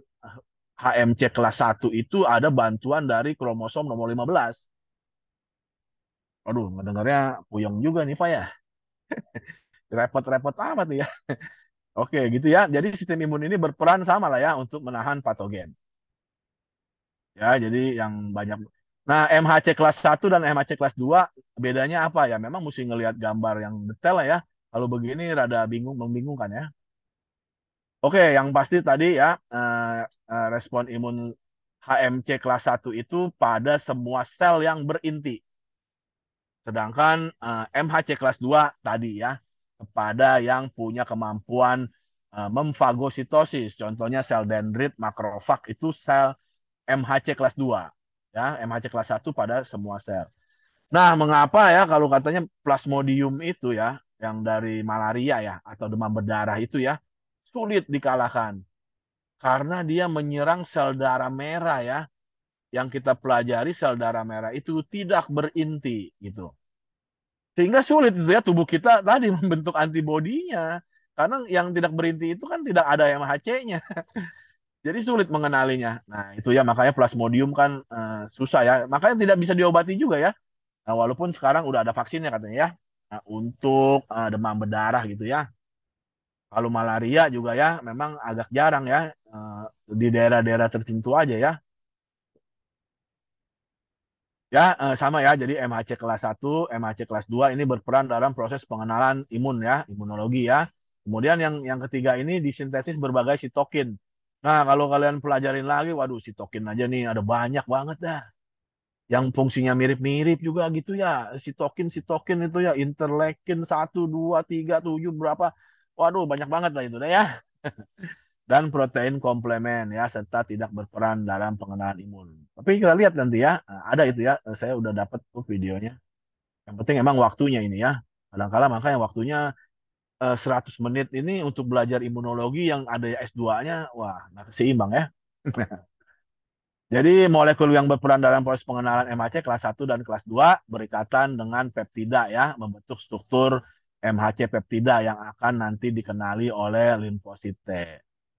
HMC eh, kelas 1 itu ada bantuan dari kromosom nomor 15. Aduh, mendengarnya puyeng juga nih Pak ya. Repot-repot amat nih ya. Oke, gitu ya. Jadi sistem imun ini berperan sama lah ya untuk menahan patogen. Ya, jadi yang banyak Nah, MHC kelas 1 dan MHC kelas 2 bedanya apa ya? Memang mesti ngelihat gambar yang detail lah ya. Kalau begini rada bingung membingungkan ya. Oke, yang pasti tadi ya eh, eh, respon imun HMC kelas 1 itu pada semua sel yang berinti. Sedangkan uh, eh, MHC kelas 2 tadi ya kepada yang punya kemampuan uh, memfagositosis. Contohnya sel dendrit, makrofag itu sel MHC kelas 2. Ya, MHC kelas 1 pada semua sel. Nah, mengapa ya kalau katanya plasmodium itu ya yang dari malaria ya atau demam berdarah itu ya sulit dikalahkan. Karena dia menyerang sel darah merah ya yang kita pelajari sel darah merah itu tidak berinti gitu. Sehingga sulit itu ya tubuh kita tadi membentuk antibodinya karena yang tidak berinti itu kan tidak ada yang hc nya Jadi sulit mengenalinya. Nah, itu ya makanya plasmodium kan uh, susah ya. Makanya tidak bisa diobati juga ya. Nah, walaupun sekarang udah ada vaksinnya katanya ya. Nah, untuk uh, demam berdarah gitu ya. Kalau malaria juga ya memang agak jarang ya uh, di daerah-daerah tertentu aja ya Ya, eh, sama ya. Jadi MHC kelas 1, MHC kelas 2 ini berperan dalam proses pengenalan imun ya, imunologi ya. Kemudian yang yang ketiga ini disintesis berbagai sitokin. Nah, kalau kalian pelajarin lagi, waduh sitokin aja nih ada banyak banget dah. Yang fungsinya mirip-mirip juga gitu ya. Sitokin sitokin itu ya interleukin 1 2 3 7 berapa. Waduh, banyak banget lah itu dah ya. dan protein komplemen ya serta tidak berperan dalam pengenalan imun. Tapi kita lihat nanti ya, ada itu ya, saya udah dapat tuh videonya. Yang penting emang waktunya ini ya. Kadangkala -kadang makanya waktunya 100 eh, menit ini untuk belajar imunologi yang ada S2-nya, wah, nah seimbang ya. Jadi molekul yang berperan dalam proses pengenalan MHC kelas 1 dan kelas 2 berikatan dengan peptida ya, membentuk struktur MHC peptida yang akan nanti dikenali oleh limfosit T.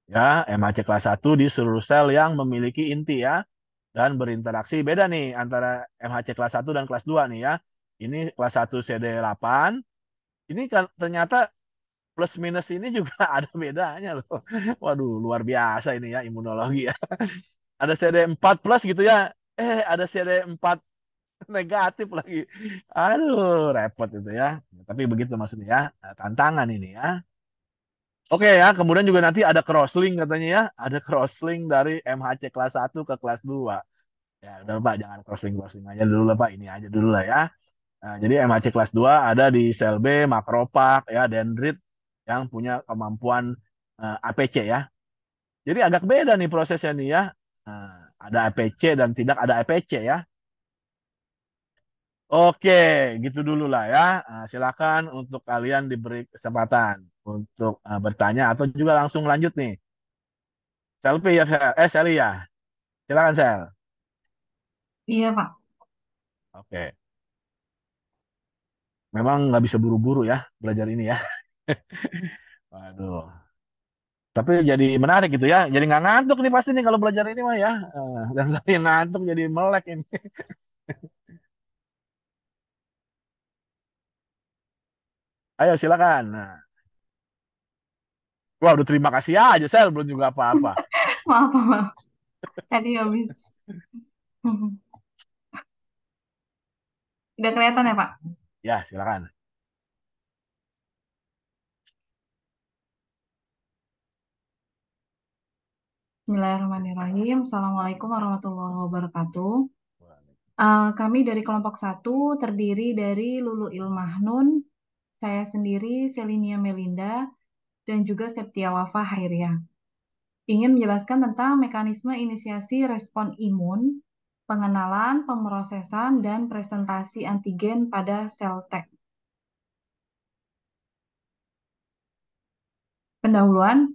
Ya, MHC kelas 1 di seluruh sel yang memiliki inti ya dan berinteraksi. Beda nih antara MHC kelas 1 dan kelas 2 nih ya. Ini kelas 1 CD8. Ini kan ternyata plus minus ini juga ada bedanya loh. Waduh, luar biasa ini ya imunologi ya. Ada CD4 plus gitu ya. Eh, ada CD4 negatif lagi. Aduh, repot itu ya. Tapi begitu maksudnya ya, tantangan ini ya. Oke okay, ya, kemudian juga nanti ada crosslink katanya ya, ada crosslink dari MHC kelas 1 ke kelas 2. Ya udah Pak, jangan crosslink crosslink aja dulu lah Pak, ini aja dulu lah ya. Nah, jadi MHC kelas 2 ada di sel B, Makropak, ya Dendrit yang punya kemampuan uh, eh, APC ya. Jadi agak beda nih prosesnya nih ya. Uh, ada APC dan tidak ada APC ya. Oke, gitu dulu lah ya. Uh, silakan untuk kalian diberi kesempatan untuk uh, bertanya atau juga langsung lanjut nih. Selfie ya, Sel. Eh, Sally ya. Silakan, Sel. Iya, Pak. Oke. Memang nggak bisa buru-buru ya belajar ini ya. Waduh. Tapi jadi menarik gitu ya. Jadi nggak ngantuk nih pasti nih kalau belajar ini mah ya. Eh, dan saya ngantuk jadi melek ini. Ayo silakan. Nah. Wah udah terima kasih aja, saya belum juga apa-apa. maaf, maaf. Tadi habis. udah kelihatan ya Pak? Ya, silakan. Bismillahirrahmanirrahim. Assalamualaikum warahmatullahi wabarakatuh. Uh, kami dari kelompok satu terdiri dari Lulu Ilmahnun, saya sendiri, Selinia Melinda, dan juga Septia Wafa Hairia. Ingin menjelaskan tentang mekanisme inisiasi respon imun, pengenalan, pemrosesan, dan presentasi antigen pada sel T. Pendahuluan,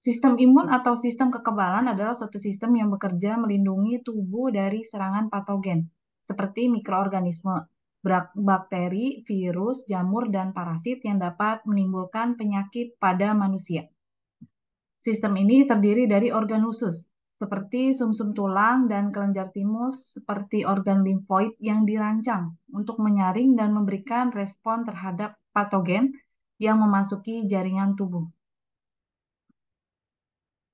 Sistem imun atau sistem kekebalan adalah suatu sistem yang bekerja melindungi tubuh dari serangan patogen, seperti mikroorganisme bakteri, virus, jamur, dan parasit yang dapat menimbulkan penyakit pada manusia. Sistem ini terdiri dari organ khusus, seperti sumsum -sum tulang dan kelenjar timus, seperti organ limfoid yang dirancang untuk menyaring dan memberikan respon terhadap patogen yang memasuki jaringan tubuh.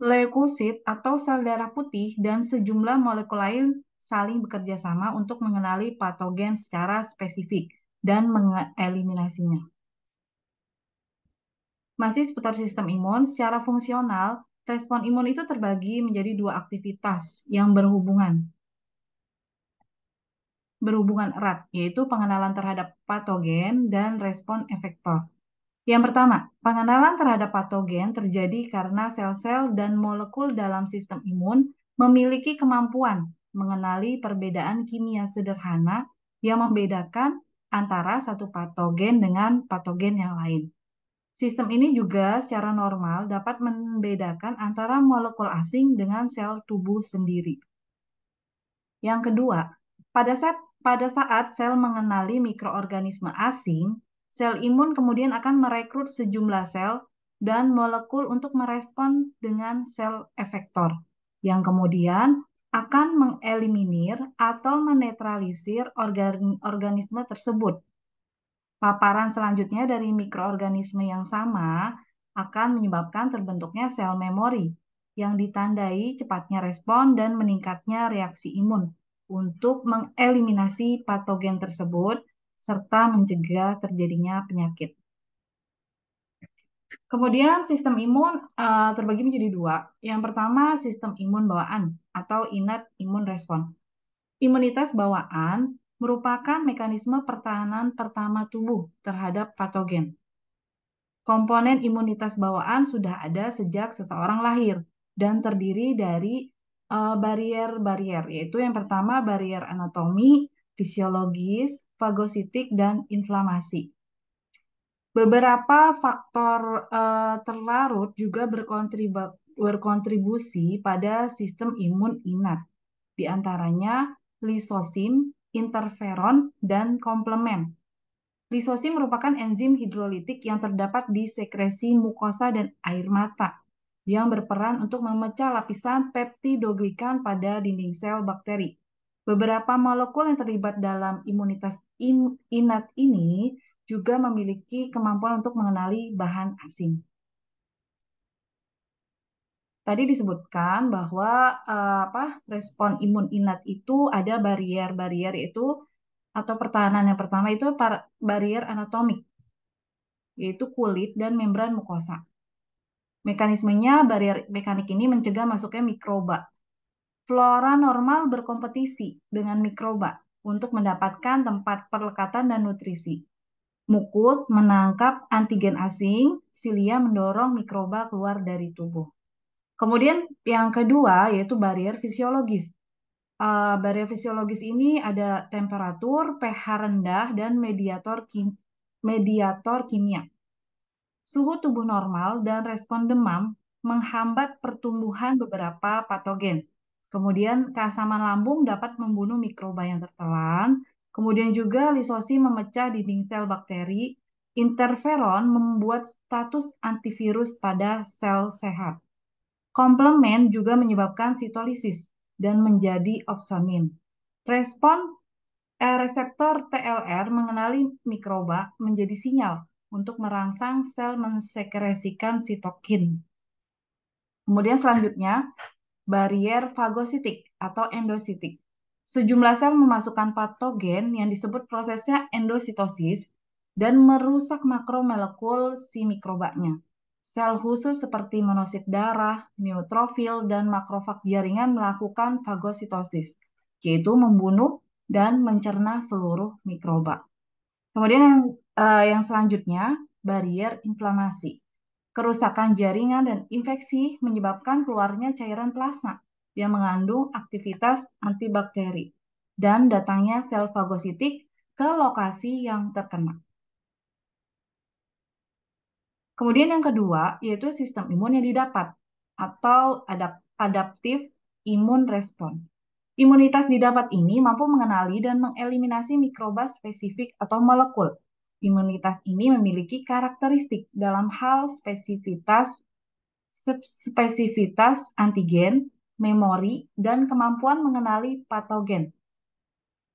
Leukosit atau sel darah putih dan sejumlah molekul lain saling bekerja sama untuk mengenali patogen secara spesifik dan mengeliminasinya. Masih seputar sistem imun, secara fungsional, respon imun itu terbagi menjadi dua aktivitas yang berhubungan. Berhubungan erat, yaitu pengenalan terhadap patogen dan respon efektor. Yang pertama, pengenalan terhadap patogen terjadi karena sel-sel dan molekul dalam sistem imun memiliki kemampuan mengenali perbedaan kimia sederhana yang membedakan antara satu patogen dengan patogen yang lain. Sistem ini juga secara normal dapat membedakan antara molekul asing dengan sel tubuh sendiri. Yang kedua, pada saat pada saat sel mengenali mikroorganisme asing, sel imun kemudian akan merekrut sejumlah sel dan molekul untuk merespon dengan sel efektor yang kemudian akan mengeliminir atau menetralisir organ, organisme tersebut. Paparan selanjutnya dari mikroorganisme yang sama akan menyebabkan terbentuknya sel memori yang ditandai cepatnya respon dan meningkatnya reaksi imun untuk mengeliminasi patogen tersebut serta mencegah terjadinya penyakit. Kemudian sistem imun uh, terbagi menjadi dua. Yang pertama sistem imun bawaan atau innate imun respon. Imunitas bawaan merupakan mekanisme pertahanan pertama tubuh terhadap patogen. Komponen imunitas bawaan sudah ada sejak seseorang lahir dan terdiri dari eh, barier-barier, uh, yaitu yang pertama barier anatomi, fisiologis, fagositik, dan inflamasi. Beberapa faktor uh, terlarut juga berkontribu berkontribusi pada sistem imun inat, di antaranya lisosim, interferon, dan komplement. Lisosim merupakan enzim hidrolitik yang terdapat di sekresi mukosa dan air mata yang berperan untuk memecah lapisan peptidoglikan pada dinding sel bakteri. Beberapa molekul yang terlibat dalam imunitas inat ini juga memiliki kemampuan untuk mengenali bahan asing. Tadi disebutkan bahwa uh, apa respon imun inat itu ada barrier barier itu atau pertahanan yang pertama itu barrier anatomik yaitu kulit dan membran mukosa. Mekanismenya barrier mekanik ini mencegah masuknya mikroba. Flora normal berkompetisi dengan mikroba untuk mendapatkan tempat perlekatan dan nutrisi. Mukus menangkap antigen asing, silia mendorong mikroba keluar dari tubuh. Kemudian yang kedua yaitu barrier fisiologis. Uh, eh, barrier fisiologis ini ada temperatur, pH rendah, dan mediator kim mediator kimia. Suhu tubuh normal dan respon demam menghambat pertumbuhan beberapa patogen. Kemudian keasaman lambung dapat membunuh mikroba yang tertelan, Kemudian juga lisosim memecah dinding sel bakteri, interferon membuat status antivirus pada sel sehat. komplement juga menyebabkan sitolisis dan menjadi opsonin. Respon eh, reseptor TLR mengenali mikroba menjadi sinyal untuk merangsang sel mensekresikan sitokin. Kemudian selanjutnya, barier fagositik atau endositik sejumlah sel memasukkan patogen yang disebut prosesnya endositosis dan merusak makromolekul si mikrobanya. Sel khusus seperti monosit darah, neutrofil, dan makrofag jaringan melakukan fagositosis, yaitu membunuh dan mencerna seluruh mikroba. Kemudian yang, eh, yang selanjutnya, barrier inflamasi. Kerusakan jaringan dan infeksi menyebabkan keluarnya cairan plasma yang mengandung aktivitas antibakteri dan datangnya sel fagositik ke lokasi yang terkena. Kemudian yang kedua, yaitu sistem imun yang didapat atau adaptif imun respon. Imunitas didapat ini mampu mengenali dan mengeliminasi mikroba spesifik atau molekul. Imunitas ini memiliki karakteristik dalam hal spesifitas spesifitas antigen, memori, dan kemampuan mengenali patogen.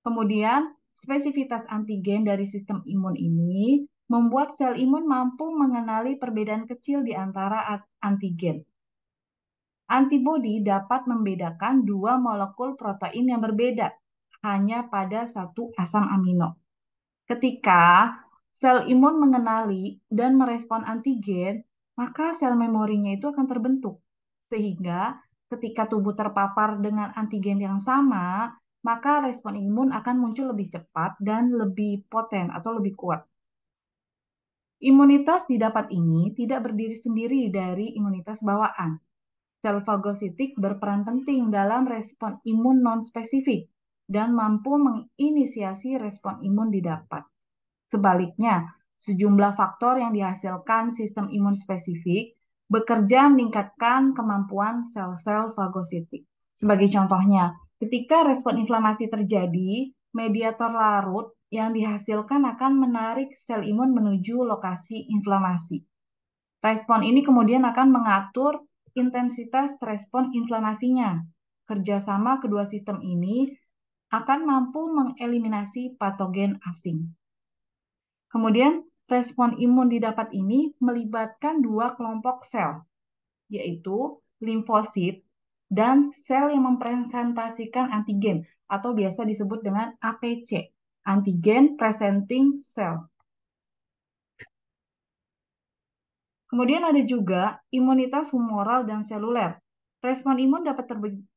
Kemudian, spesifitas antigen dari sistem imun ini membuat sel imun mampu mengenali perbedaan kecil di antara antigen. Antibodi dapat membedakan dua molekul protein yang berbeda hanya pada satu asam amino. Ketika sel imun mengenali dan merespon antigen, maka sel memorinya itu akan terbentuk, sehingga ketika tubuh terpapar dengan antigen yang sama, maka respon imun akan muncul lebih cepat dan lebih poten atau lebih kuat. Imunitas didapat ini tidak berdiri sendiri dari imunitas bawaan. Sel fagositik berperan penting dalam respon imun non-spesifik dan mampu menginisiasi respon imun didapat. Sebaliknya, sejumlah faktor yang dihasilkan sistem imun spesifik bekerja meningkatkan kemampuan sel-sel fagositik. Sebagai contohnya, ketika respon inflamasi terjadi, mediator larut yang dihasilkan akan menarik sel imun menuju lokasi inflamasi. Respon ini kemudian akan mengatur intensitas respon inflamasinya. Kerjasama kedua sistem ini akan mampu mengeliminasi patogen asing. Kemudian, respon imun didapat ini melibatkan dua kelompok sel, yaitu limfosit dan sel yang mempresentasikan antigen atau biasa disebut dengan APC, antigen presenting cell. Kemudian ada juga imunitas humoral dan seluler. Respon imun dapat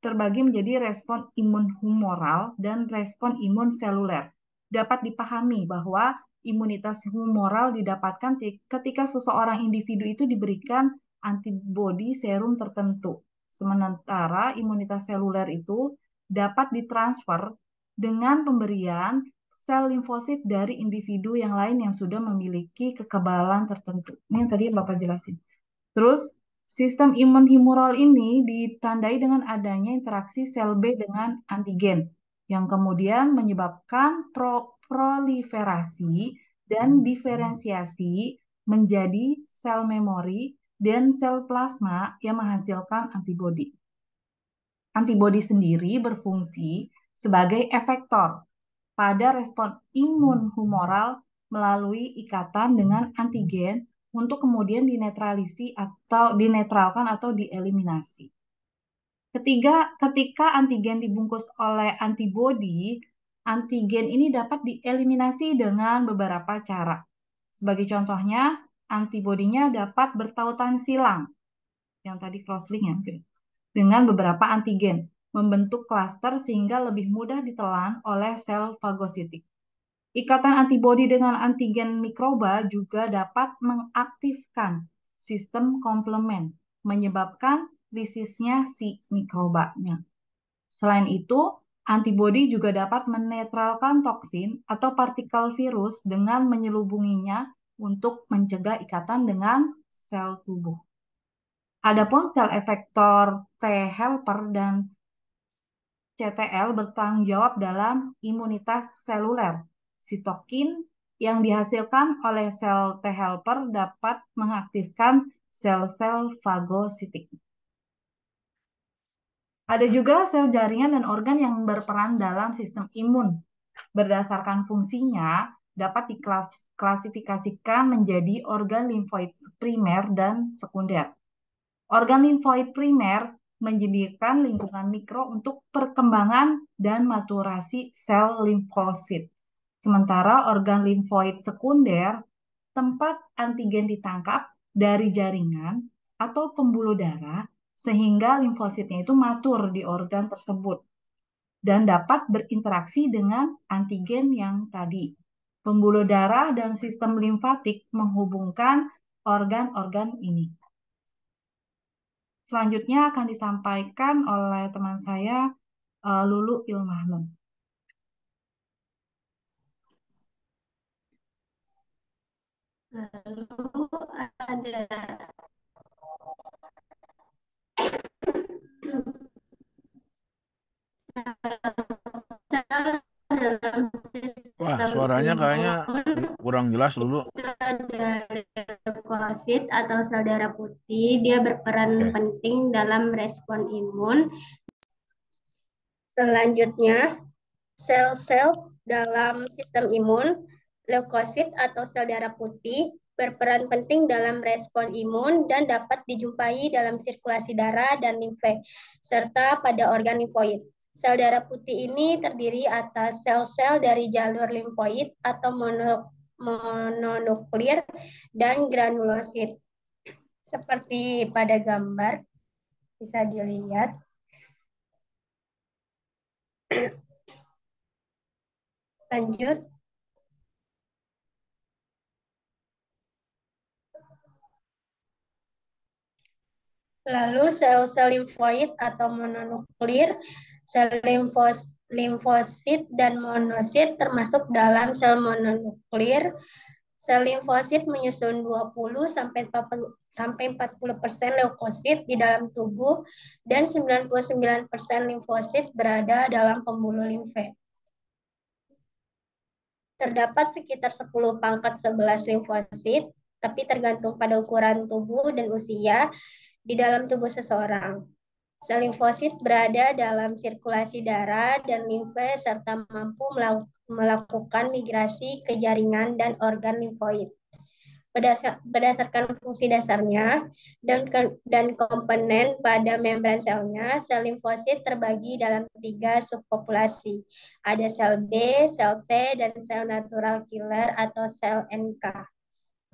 terbagi menjadi respon imun humoral dan respon imun seluler. Dapat dipahami bahwa imunitas humoral didapatkan ketika seseorang individu itu diberikan antibodi serum tertentu. Sementara imunitas seluler itu dapat ditransfer dengan pemberian sel limfosit dari individu yang lain yang sudah memiliki kekebalan tertentu. Ini yang tadi Bapak jelasin. Terus, sistem imun humoral ini ditandai dengan adanya interaksi sel B dengan antigen yang kemudian menyebabkan pro proliferasi dan hmm. diferensiasi menjadi sel memori dan sel plasma yang menghasilkan antibodi. Antibodi sendiri berfungsi sebagai efektor pada respon imun hmm. humoral melalui ikatan dengan antigen untuk kemudian dinetralisi atau dinetralkan atau dieliminasi. Ketiga, ketika antigen dibungkus oleh antibodi, antigen ini dapat dieliminasi dengan beberapa cara. Sebagai contohnya, antibodinya dapat bertautan silang, yang tadi crosslink ya, dengan beberapa antigen, membentuk klaster sehingga lebih mudah ditelan oleh sel fagositik. Ikatan antibodi dengan antigen mikroba juga dapat mengaktifkan sistem komplement, menyebabkan lisisnya si mikrobanya. Selain itu, Antibodi juga dapat menetralkan toksin atau partikel virus dengan menyelubunginya untuk mencegah ikatan dengan sel tubuh. Adapun sel efektor T helper dan CTL bertanggung jawab dalam imunitas seluler. Sitokin yang dihasilkan oleh sel T helper dapat mengaktifkan sel-sel fagositik. Ada juga sel jaringan dan organ yang berperan dalam sistem imun. Berdasarkan fungsinya, dapat diklasifikasikan menjadi organ limfoid primer dan sekunder. Organ limfoid primer menjadikan lingkungan mikro untuk perkembangan dan maturasi sel limfosit. Sementara organ limfoid sekunder tempat antigen ditangkap dari jaringan atau pembuluh darah sehingga limfositnya itu matur di organ tersebut dan dapat berinteraksi dengan antigen yang tadi. Pembuluh darah dan sistem limfatik menghubungkan organ-organ ini. Selanjutnya akan disampaikan oleh teman saya eh, Lulu Ilmahnun. Lalu ada Wah, suaranya kayaknya kurang jelas dulu. Leukosit atau sel darah putih, dia berperan okay. penting dalam respon imun. Selanjutnya, sel-sel dalam sistem imun, leukosit atau sel darah putih berperan penting dalam respon imun dan dapat dijumpai dalam sirkulasi darah dan limfe, serta pada organ limfoid. Sel darah putih ini terdiri atas sel-sel dari jalur limfoid atau mononuklir dan granulosit. Seperti pada gambar, bisa dilihat. Lanjut. Lalu sel-sel limfoid atau mononuklir, sel limfos, limfosit dan monosit termasuk dalam sel mononuklir. Sel limfosit menyusun 20 sampai 40 sampai 40% leukosit di dalam tubuh dan 99% persen limfosit berada dalam pembuluh limfe. Terdapat sekitar 10 pangkat 11 limfosit, tapi tergantung pada ukuran tubuh dan usia di dalam tubuh seseorang. Sel limfosit berada dalam sirkulasi darah dan limfe serta mampu melakukan migrasi ke jaringan dan organ limfoid. berdasarkan fungsi dasarnya dan, dan komponen pada membran selnya, sel limfosit terbagi dalam tiga subpopulasi. Ada sel B, sel T, dan sel natural killer atau sel NK.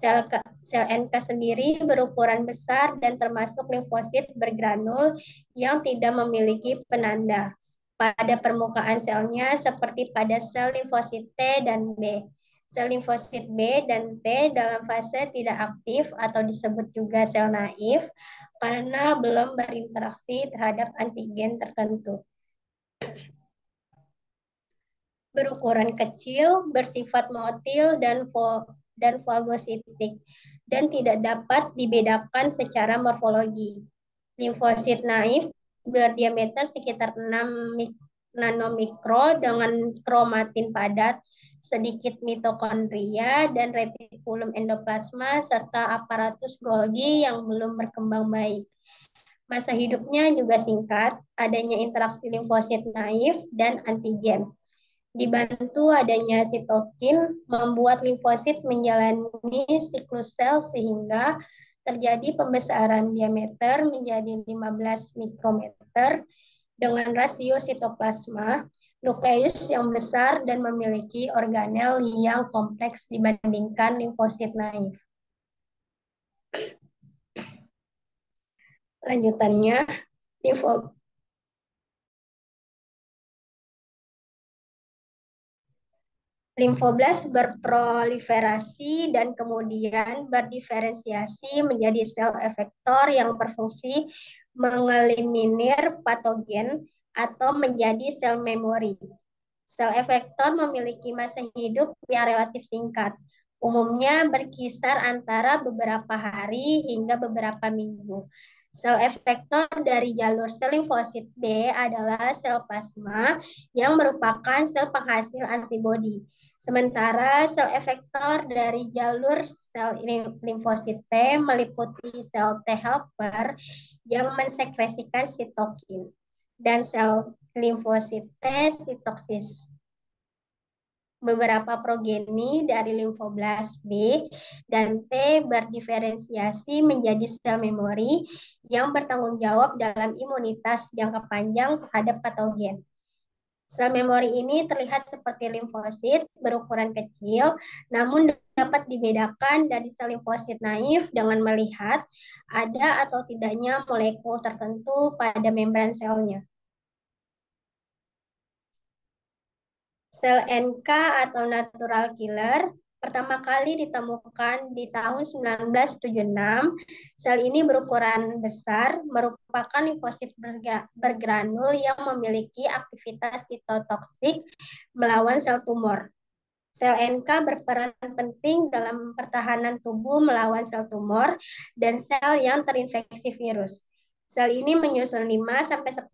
Sel, sel NK sendiri berukuran besar dan termasuk limfosit bergranul yang tidak memiliki penanda pada permukaan selnya seperti pada sel limfosit T dan B. Sel limfosit B dan T dalam fase tidak aktif atau disebut juga sel naif karena belum berinteraksi terhadap antigen tertentu. Berukuran kecil, bersifat motil dan dan fagositik dan tidak dapat dibedakan secara morfologi. Limfosit naif berdiameter sekitar 6 nanomikro dengan kromatin padat, sedikit mitokondria dan retikulum endoplasma serta aparatus Golgi yang belum berkembang baik. Masa hidupnya juga singkat, adanya interaksi limfosit naif dan antigen. Dibantu adanya sitokin membuat limfosit menjalani siklus sel sehingga terjadi pembesaran diameter menjadi 15 mikrometer dengan rasio sitoplasma nukleus yang besar dan memiliki organel yang kompleks dibandingkan limfosit naif. Lanjutannya, limfoblast berproliferasi dan kemudian berdiferensiasi menjadi sel efektor yang berfungsi mengeliminir patogen atau menjadi sel memori. Sel efektor memiliki masa hidup yang relatif singkat, umumnya berkisar antara beberapa hari hingga beberapa minggu. Sel efektor dari jalur sel limfosit B adalah sel plasma yang merupakan sel penghasil antibodi. Sementara sel efektor dari jalur sel limfosit T meliputi sel T helper yang mensekresikan sitokin dan sel limfosit T sitoksis. Beberapa progeni dari limfoblast B dan T berdiferensiasi menjadi sel memori yang bertanggung jawab dalam imunitas jangka panjang terhadap patogen. Sel memori ini terlihat seperti limfosit berukuran kecil, namun dapat dibedakan dari sel limfosit naif dengan melihat ada atau tidaknya molekul tertentu pada membran selnya. Sel NK atau natural killer pertama kali ditemukan di tahun 1976. Sel ini berukuran besar, merupakan limfosit bergranul yang memiliki aktivitas sitotoksik melawan sel tumor. Sel NK berperan penting dalam pertahanan tubuh melawan sel tumor dan sel yang terinfeksi virus. Sel ini menyusun 5-10%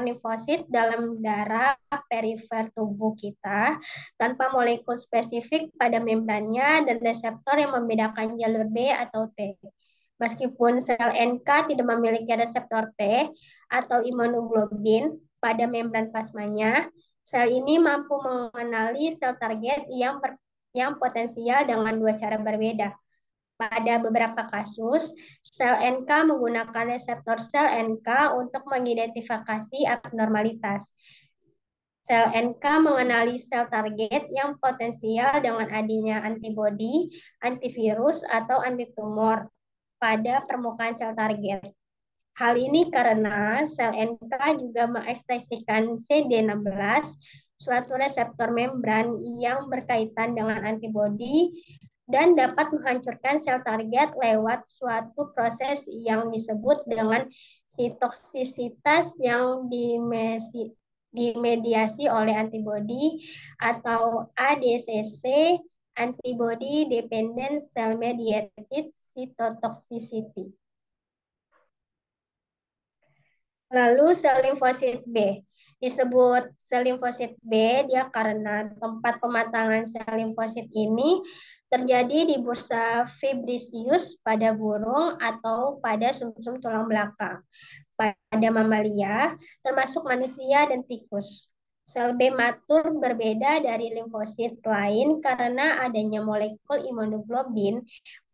limfosit dalam darah perifer tubuh kita tanpa molekul spesifik pada membrannya dan reseptor yang membedakan jalur B atau T. Meskipun sel NK tidak memiliki reseptor T atau imunoglobin pada membran plasmanya, sel ini mampu mengenali sel target yang, ber yang potensial dengan dua cara berbeda pada beberapa kasus, sel NK menggunakan reseptor sel NK untuk mengidentifikasi abnormalitas. Sel NK mengenali sel target yang potensial dengan adanya antibodi, antivirus, atau antitumor pada permukaan sel target. Hal ini karena sel NK juga mengekspresikan CD16, suatu reseptor membran yang berkaitan dengan antibodi, dan dapat menghancurkan sel target lewat suatu proses yang disebut dengan sitoksisitas yang dimediasi oleh antibodi atau ADCC antibody dependent cell mediated cytotoxicity. Lalu sel limfosit B disebut sel limfosit B dia karena tempat pematangan sel limfosit ini terjadi di bursa fibrisius pada burung atau pada sumsum -sum tulang belakang, pada mamalia, termasuk manusia dan tikus. Sel B matur berbeda dari limfosit lain karena adanya molekul imunoglobulin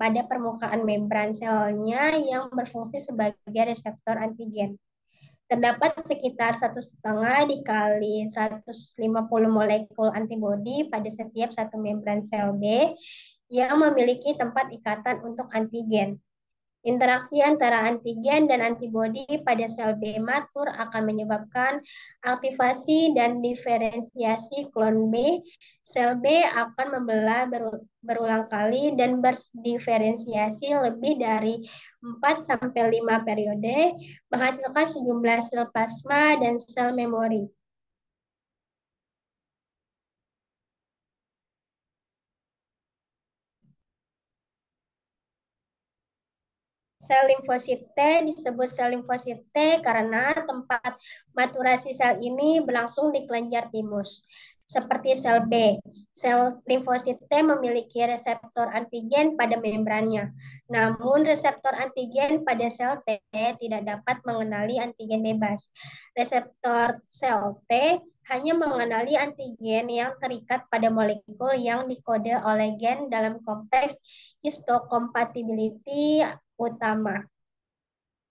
pada permukaan membran selnya yang berfungsi sebagai reseptor antigen terdapat sekitar satu setengah dikali 150 molekul antibodi pada setiap satu membran sel B yang memiliki tempat ikatan untuk antigen. Interaksi antara antigen dan antibodi pada sel B matur akan menyebabkan aktivasi dan diferensiasi klon B. Sel B akan membelah berulang kali dan berdiferensiasi lebih dari 4 sampai 5 periode, menghasilkan sejumlah sel plasma dan sel memori. sel limfosit T disebut sel limfosit T karena tempat maturasi sel ini berlangsung di kelenjar timus. Seperti sel B, sel limfosit T memiliki reseptor antigen pada membrannya. Namun reseptor antigen pada sel T tidak dapat mengenali antigen bebas. Reseptor sel T hanya mengenali antigen yang terikat pada molekul yang dikode oleh gen dalam konteks histocompatibility utama.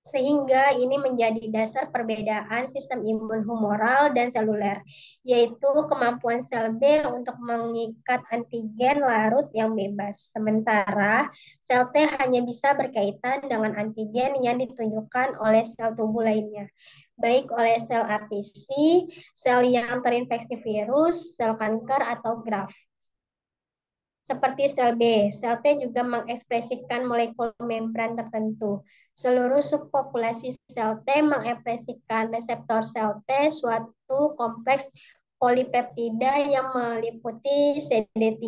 Sehingga ini menjadi dasar perbedaan sistem imun humoral dan seluler, yaitu kemampuan sel B untuk mengikat antigen larut yang bebas. Sementara sel T hanya bisa berkaitan dengan antigen yang ditunjukkan oleh sel tubuh lainnya baik oleh sel APC, sel yang terinfeksi virus, sel kanker, atau graf seperti sel B. Sel T juga mengekspresikan molekul membran tertentu. Seluruh subpopulasi sel T mengekspresikan reseptor sel T suatu kompleks polipeptida yang meliputi CD3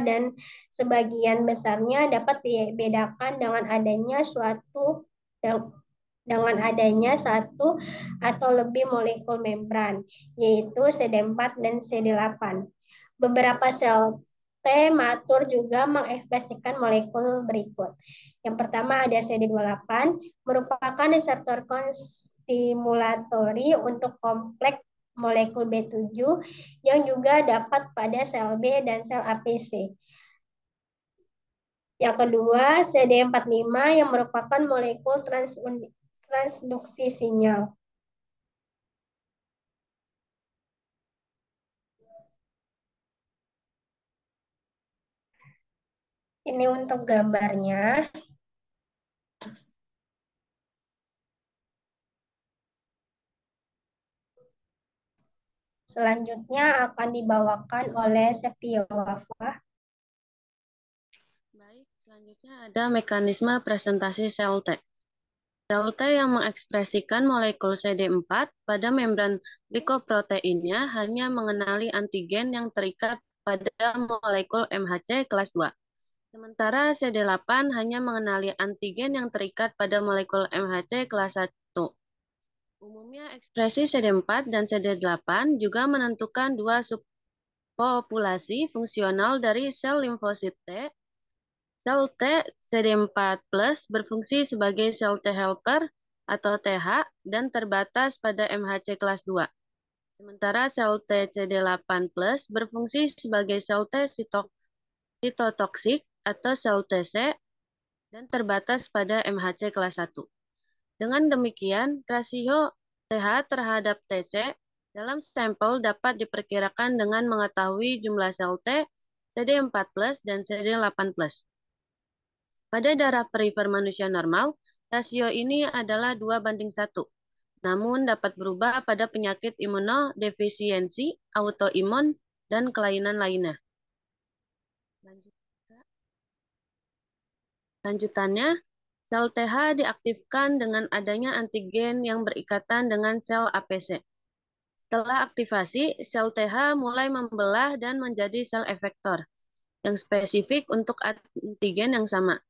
dan sebagian besarnya dapat dibedakan dengan adanya suatu dengan adanya satu atau lebih molekul membran, yaitu CD4 dan CD8. Beberapa sel T. Matur juga mengekspresikan molekul berikut. Yang pertama ada CD28, merupakan reseptor konstimulatori untuk kompleks molekul B7 yang juga dapat pada sel B dan sel APC. Yang kedua, CD45 yang merupakan molekul transduksi sinyal. Ini untuk gambarnya. Selanjutnya akan dibawakan oleh Septio Wafa. Baik, selanjutnya ada mekanisme presentasi sel T. Sel T yang mengekspresikan molekul CD4 pada membran glikoproteinnya hanya mengenali antigen yang terikat pada molekul MHC kelas 2. Sementara CD8 hanya mengenali antigen yang terikat pada molekul MHC kelas 1. Umumnya ekspresi CD4 dan CD8 juga menentukan dua subpopulasi fungsional dari sel limfosit T. Sel T CD4 plus berfungsi sebagai sel T helper atau TH dan terbatas pada MHC kelas 2. Sementara sel T CD8 plus berfungsi sebagai sel T sitotoksik atau sel Tc dan terbatas pada MHC kelas 1. Dengan demikian, rasio TH terhadap TC dalam sampel dapat diperkirakan dengan mengetahui jumlah sel T CD4+, dan CD8+. Pada darah perifer manusia normal, rasio ini adalah 2 banding 1, namun dapat berubah pada penyakit imunodefisiensi, autoimun, dan kelainan lainnya. Lanjutannya, sel TH diaktifkan dengan adanya antigen yang berikatan dengan sel APC. Setelah aktivasi, sel TH mulai membelah dan menjadi sel efektor yang spesifik untuk antigen yang sama.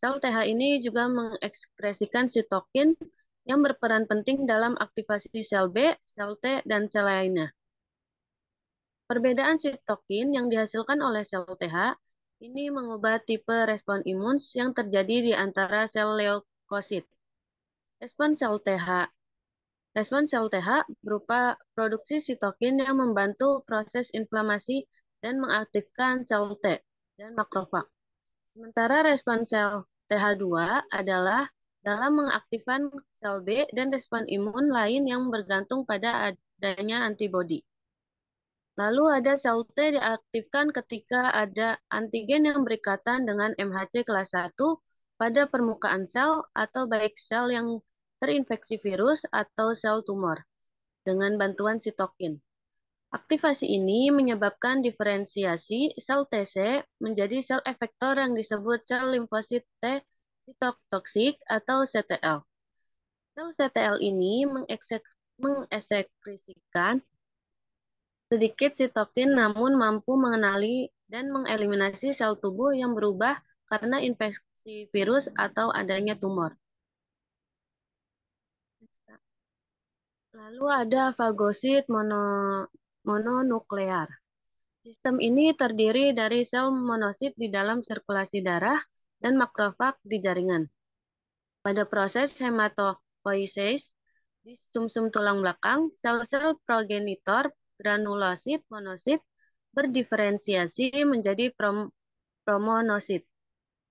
Sel TH ini juga mengekspresikan sitokin yang berperan penting dalam aktivasi sel B, sel T, dan sel lainnya. Perbedaan sitokin yang dihasilkan oleh sel TH ini mengubah tipe respon imun yang terjadi di antara sel leukosit. Respon sel TH. Respon sel TH berupa produksi sitokin yang membantu proses inflamasi dan mengaktifkan sel T dan makrofag. Sementara respon sel TH2 adalah dalam mengaktifkan sel B dan respon imun lain yang bergantung pada adanya antibodi. Lalu ada sel T diaktifkan ketika ada antigen yang berikatan dengan MHC kelas 1 pada permukaan sel atau baik sel yang terinfeksi virus atau sel tumor dengan bantuan sitokin. Aktivasi ini menyebabkan diferensiasi sel TC menjadi sel efektor yang disebut sel limfosit T sitotoksik atau CTL. Sel CTL ini mengeksekrisikan Sedikit sitokin namun mampu mengenali dan mengeliminasi sel tubuh yang berubah karena infeksi virus atau adanya tumor. Lalu ada fagosit mono, mononuklear. Sistem ini terdiri dari sel monosit di dalam sirkulasi darah dan makrofag di jaringan. Pada proses hematopoiesis di sumsum -sum tulang belakang, sel-sel progenitor granulosit, monosit berdiferensiasi menjadi prom promonosit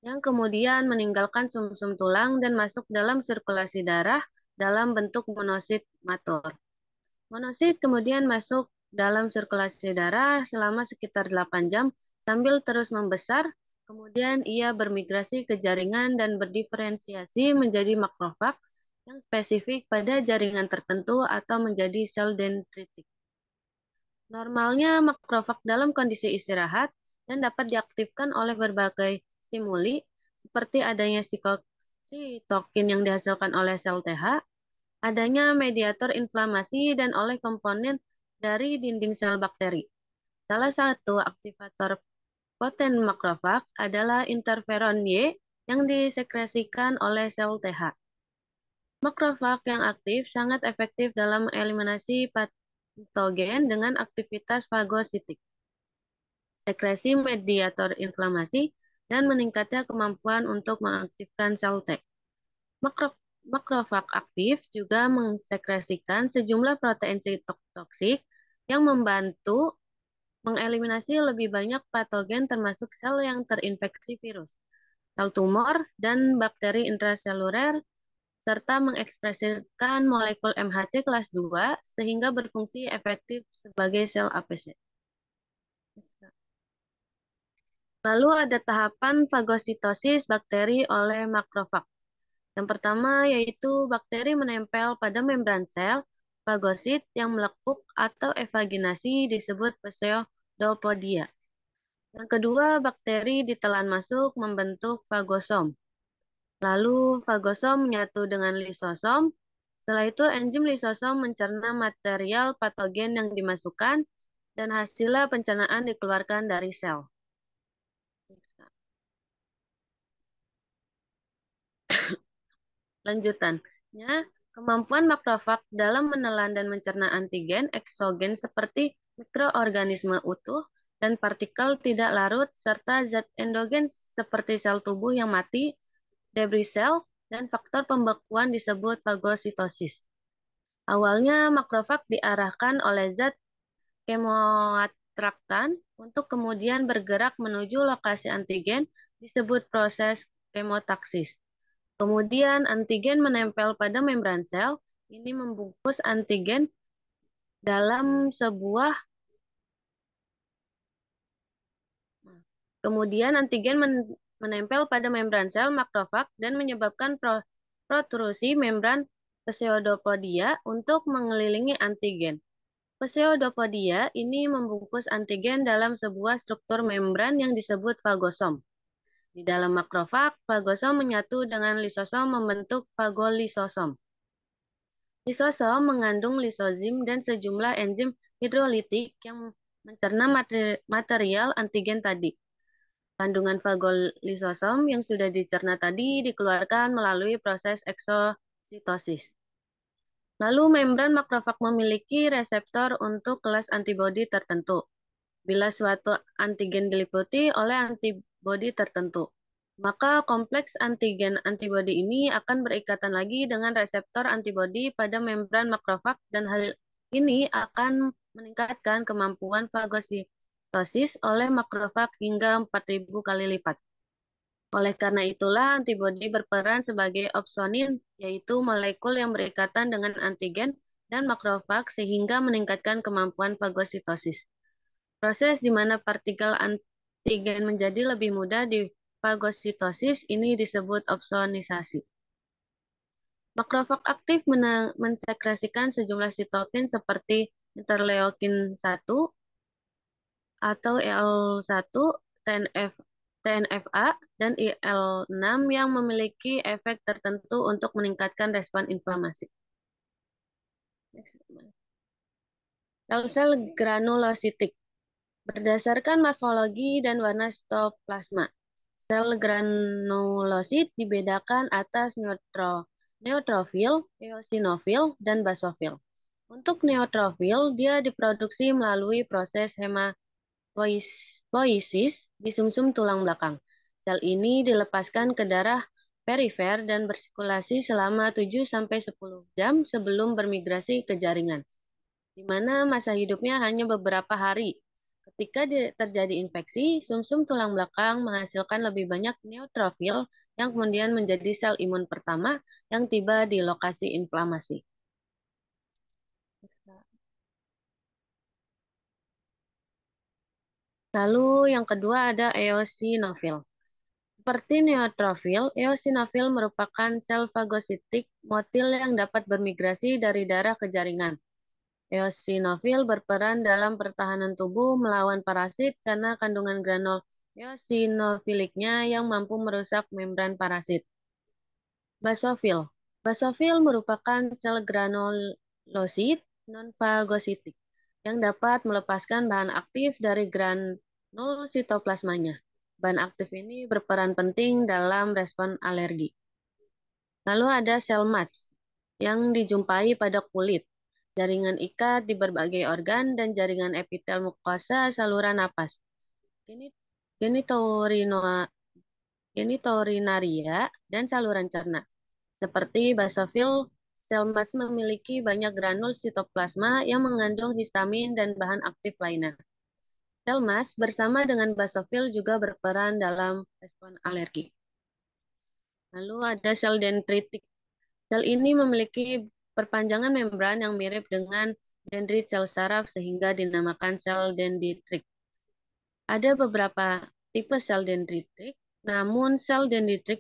yang kemudian meninggalkan sumsum -sum tulang dan masuk dalam sirkulasi darah dalam bentuk monosit mator. Monosit kemudian masuk dalam sirkulasi darah selama sekitar 8 jam sambil terus membesar, kemudian ia bermigrasi ke jaringan dan berdiferensiasi menjadi makrofag yang spesifik pada jaringan tertentu atau menjadi sel dendritik. Normalnya makrofag dalam kondisi istirahat dan dapat diaktifkan oleh berbagai stimuli seperti adanya sitokin yang dihasilkan oleh sel TH, adanya mediator inflamasi dan oleh komponen dari dinding sel bakteri. Salah satu aktivator poten makrofag adalah interferon Y yang disekresikan oleh sel TH. Makrofag yang aktif sangat efektif dalam eliminasi patogen dengan aktivitas fagositik, sekresi mediator inflamasi, dan meningkatnya kemampuan untuk mengaktifkan sel T. Makro, makrofag aktif juga mensekresikan sejumlah protein sitotoksik yang membantu mengeliminasi lebih banyak patogen termasuk sel yang terinfeksi virus, sel tumor, dan bakteri intraseluler serta mengekspresikan molekul MHC kelas 2 sehingga berfungsi efektif sebagai sel APC. Lalu ada tahapan fagositosis bakteri oleh makrofag. Yang pertama yaitu bakteri menempel pada membran sel, fagosit yang melekuk atau evaginasi disebut pseudopodia. Yang kedua, bakteri ditelan masuk membentuk fagosom. Lalu fagosom menyatu dengan lisosom. Setelah itu enzim lisosom mencerna material patogen yang dimasukkan dan hasilnya pencernaan dikeluarkan dari sel. Lanjutannya, kemampuan makrofag dalam menelan dan mencerna antigen, eksogen seperti mikroorganisme utuh dan partikel tidak larut serta zat endogen seperti sel tubuh yang mati debris sel, dan faktor pembekuan disebut fagositosis. Awalnya makrofag diarahkan oleh zat kemoatraktan untuk kemudian bergerak menuju lokasi antigen disebut proses kemotaksis. Kemudian antigen menempel pada membran sel, ini membungkus antigen dalam sebuah Kemudian antigen menempel pada membran sel makrofag dan menyebabkan pro protrusi membran pseudopodia untuk mengelilingi antigen. Pseudopodia ini membungkus antigen dalam sebuah struktur membran yang disebut fagosom. Di dalam makrofag, fagosom menyatu dengan lisosom membentuk fagolisosom. Lisosom mengandung lisozim dan sejumlah enzim hidrolitik yang mencerna materi material antigen tadi. Kandungan fagolisosom yang sudah dicerna tadi dikeluarkan melalui proses eksositosis. Lalu membran makrofag memiliki reseptor untuk kelas antibodi tertentu. Bila suatu antigen diliputi oleh antibodi tertentu, maka kompleks antigen antibodi ini akan berikatan lagi dengan reseptor antibodi pada membran makrofag dan hal ini akan meningkatkan kemampuan fagosit apoptosis oleh makrofag hingga 4000 kali lipat. Oleh karena itulah antibodi berperan sebagai opsonin yaitu molekul yang berikatan dengan antigen dan makrofag sehingga meningkatkan kemampuan fagositosis. Proses di mana partikel antigen menjadi lebih mudah di fagositosis ini disebut opsonisasi. Makrofag aktif mensekresikan sejumlah sitokin seperti interleukin 1, atau IL1, e TNF, TNFA, dan IL6 e yang memiliki efek tertentu untuk meningkatkan respon inflamasi. Sel-sel granulositik berdasarkan morfologi dan warna sitoplasma. Sel granulosit dibedakan atas neutro, neutrofil, eosinofil, dan basofil. Untuk neutrofil, dia diproduksi melalui proses hema poiesis di sumsum -sum tulang belakang. Sel ini dilepaskan ke darah perifer dan bersirkulasi selama 7-10 jam sebelum bermigrasi ke jaringan, di mana masa hidupnya hanya beberapa hari. Ketika terjadi infeksi, sumsum -sum tulang belakang menghasilkan lebih banyak neutrofil yang kemudian menjadi sel imun pertama yang tiba di lokasi inflamasi. Lalu yang kedua ada eosinofil. Seperti neotrofil, eosinofil merupakan sel fagositik motil yang dapat bermigrasi dari darah ke jaringan. Eosinofil berperan dalam pertahanan tubuh melawan parasit karena kandungan granul eosinofiliknya yang mampu merusak membran parasit. Basofil. Basofil merupakan sel granulosit non-fagositik yang dapat melepaskan bahan aktif dari gran nol sitoplasmanya. Bahan aktif ini berperan penting dalam respon alergi. Lalu ada sel mats yang dijumpai pada kulit, jaringan ikat di berbagai organ, dan jaringan epitel mukosa saluran napas. Ini torinaria dan saluran cerna. Seperti basofil, sel mats memiliki banyak granul sitoplasma yang mengandung histamin dan bahan aktif lainnya. Telmas bersama dengan basofil juga berperan dalam respon alergi. Lalu ada sel dendritik. Sel ini memiliki perpanjangan membran yang mirip dengan dendrit sel saraf sehingga dinamakan sel dendritik. Ada beberapa tipe sel dendritik, namun sel dendritik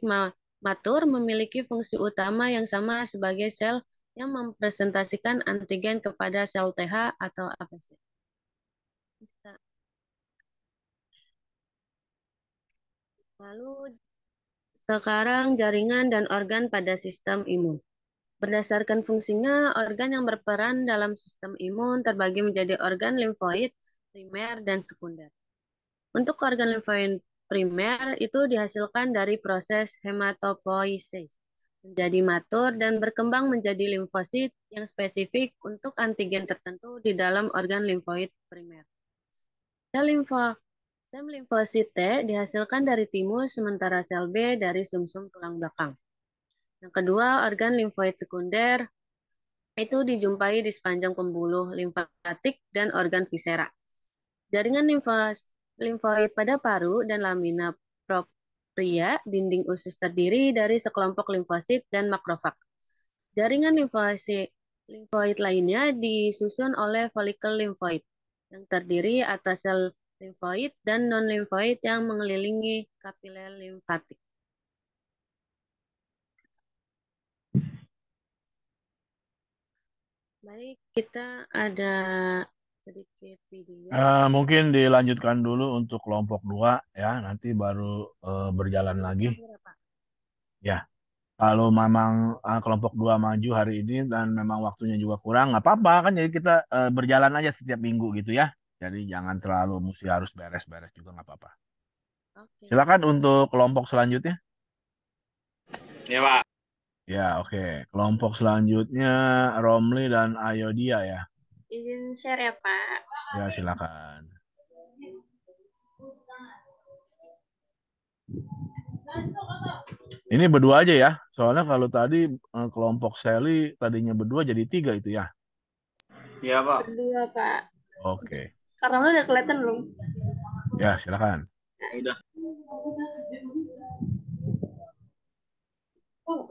matur memiliki fungsi utama yang sama sebagai sel yang mempresentasikan antigen kepada sel TH atau APC. Kita Lalu sekarang jaringan dan organ pada sistem imun. Berdasarkan fungsinya, organ yang berperan dalam sistem imun terbagi menjadi organ limfoid, primer, dan sekunder. Untuk organ limfoid primer itu dihasilkan dari proses hematopoiesis menjadi matur dan berkembang menjadi limfosit yang spesifik untuk antigen tertentu di dalam organ limfoid primer. Sel limfa Sel limfosit T dihasilkan dari timus, sementara sel B dari sumsum -sum tulang belakang. Yang kedua, organ limfoid sekunder itu dijumpai di sepanjang pembuluh limfatik dan organ visera. Jaringan limfos, limfoid pada paru dan lamina propria dinding usus terdiri dari sekelompok limfosit dan makrofag. Jaringan limfosit, limfoid lainnya disusun oleh folikel limfoid yang terdiri atas sel limfoid dan non limfoid yang mengelilingi kapiler limfatik. Baik, kita ada sedikit video. Uh, mungkin dilanjutkan dulu untuk kelompok dua ya, nanti baru uh, berjalan lagi. Ya, kalau memang uh, kelompok dua maju hari ini dan memang waktunya juga kurang, nggak apa-apa kan. Jadi kita uh, berjalan aja setiap minggu gitu ya. Jadi jangan terlalu mesti harus beres-beres juga nggak apa-apa. Okay. Silakan untuk kelompok selanjutnya. Ya pak. Ya oke. Okay. Kelompok selanjutnya Romli dan Ayodia ya. Izin share ya pak. Ya silakan. Ini berdua aja ya. Soalnya kalau tadi eh, kelompok Sally tadinya berdua jadi tiga itu ya. Iya pak. Berdua pak. Oke. Okay. Karena udah kelihatan belum? Ya, silakan. Oh,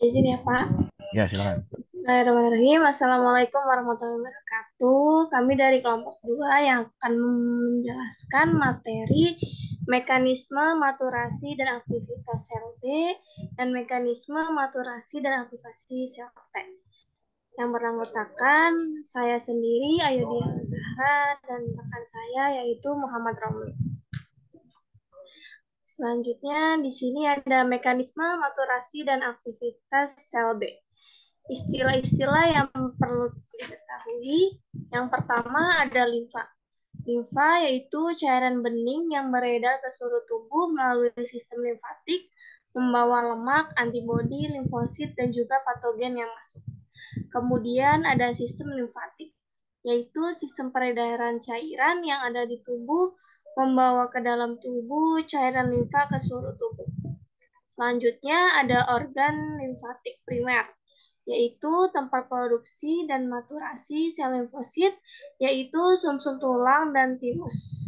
izin ya Pak. Ya silakan. Bismillahirrahmanirrahim. Assalamualaikum warahmatullahi wabarakatuh. Kami dari kelompok 2 yang akan menjelaskan materi mekanisme maturasi dan aktivitas sel B dan mekanisme maturasi dan aktivasi sel T. Yang beranggotakan saya sendiri, Ayu Dian Zahra, dan rekan saya yaitu Muhammad Romli. Selanjutnya, di sini ada mekanisme maturasi dan aktivitas sel B. Istilah-istilah yang perlu diketahui, yang pertama ada limfa. Limfa yaitu cairan bening yang beredar ke seluruh tubuh melalui sistem limfatik, membawa lemak, antibodi, limfosit, dan juga patogen yang masuk. Kemudian ada sistem limfatik, yaitu sistem peredaran cairan yang ada di tubuh membawa ke dalam tubuh cairan limfa ke seluruh tubuh. Selanjutnya ada organ limfatik primer, yaitu tempat produksi dan maturasi sel limfosit, yaitu sumsum tulang dan timus.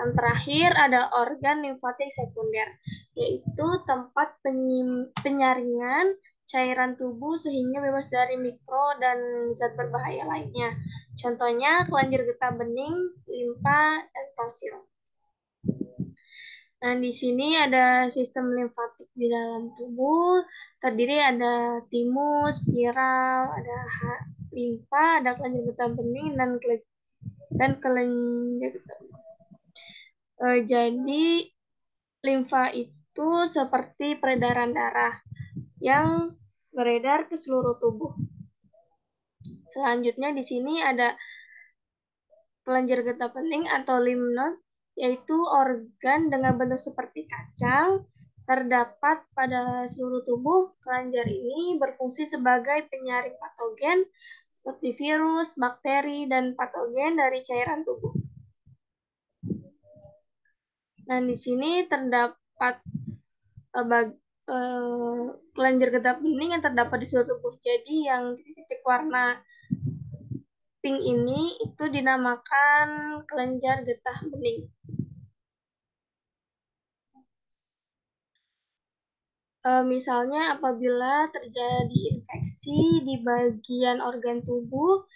Yang terakhir ada organ limfatik sekunder, yaitu tempat penyaringan cairan tubuh sehingga bebas dari mikro dan zat berbahaya lainnya. Contohnya kelenjar getah bening, limpa, dan tosil. Nah, di sini ada sistem limfatik di dalam tubuh, terdiri ada timus, spiral, ada limfa, ada kelenjar getah bening dan dan kelenjar e, jadi limfa itu seperti peredaran darah yang beredar ke seluruh tubuh. Selanjutnya di sini ada kelenjar getah bening atau lymph yaitu organ dengan bentuk seperti kacang terdapat pada seluruh tubuh. Kelenjar ini berfungsi sebagai penyaring patogen seperti virus, bakteri, dan patogen dari cairan tubuh. Nah, di sini terdapat eh, bag, eh, kelenjar getah bening yang terdapat di seluruh tubuh. Jadi, yang titik-titik warna pink ini itu dinamakan kelenjar getah bening. Eh, misalnya apabila terjadi infeksi di bagian organ tubuh,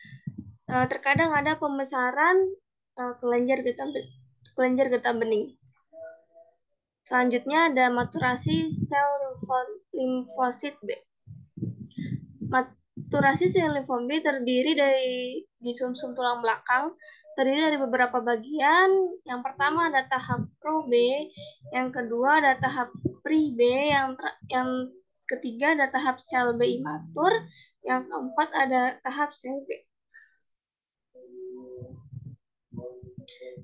eh, terkadang ada pembesaran eh, kelenjar getah kelenjar getah bening. Selanjutnya ada maturasi sel limfosit B. Maturasi sel limfosit B terdiri dari di sumsum tulang belakang terdiri dari beberapa bagian. Yang pertama ada tahap pro B, yang kedua ada tahap pri B, yang yang ketiga ada tahap sel B imatur, yang keempat ada tahap sel B.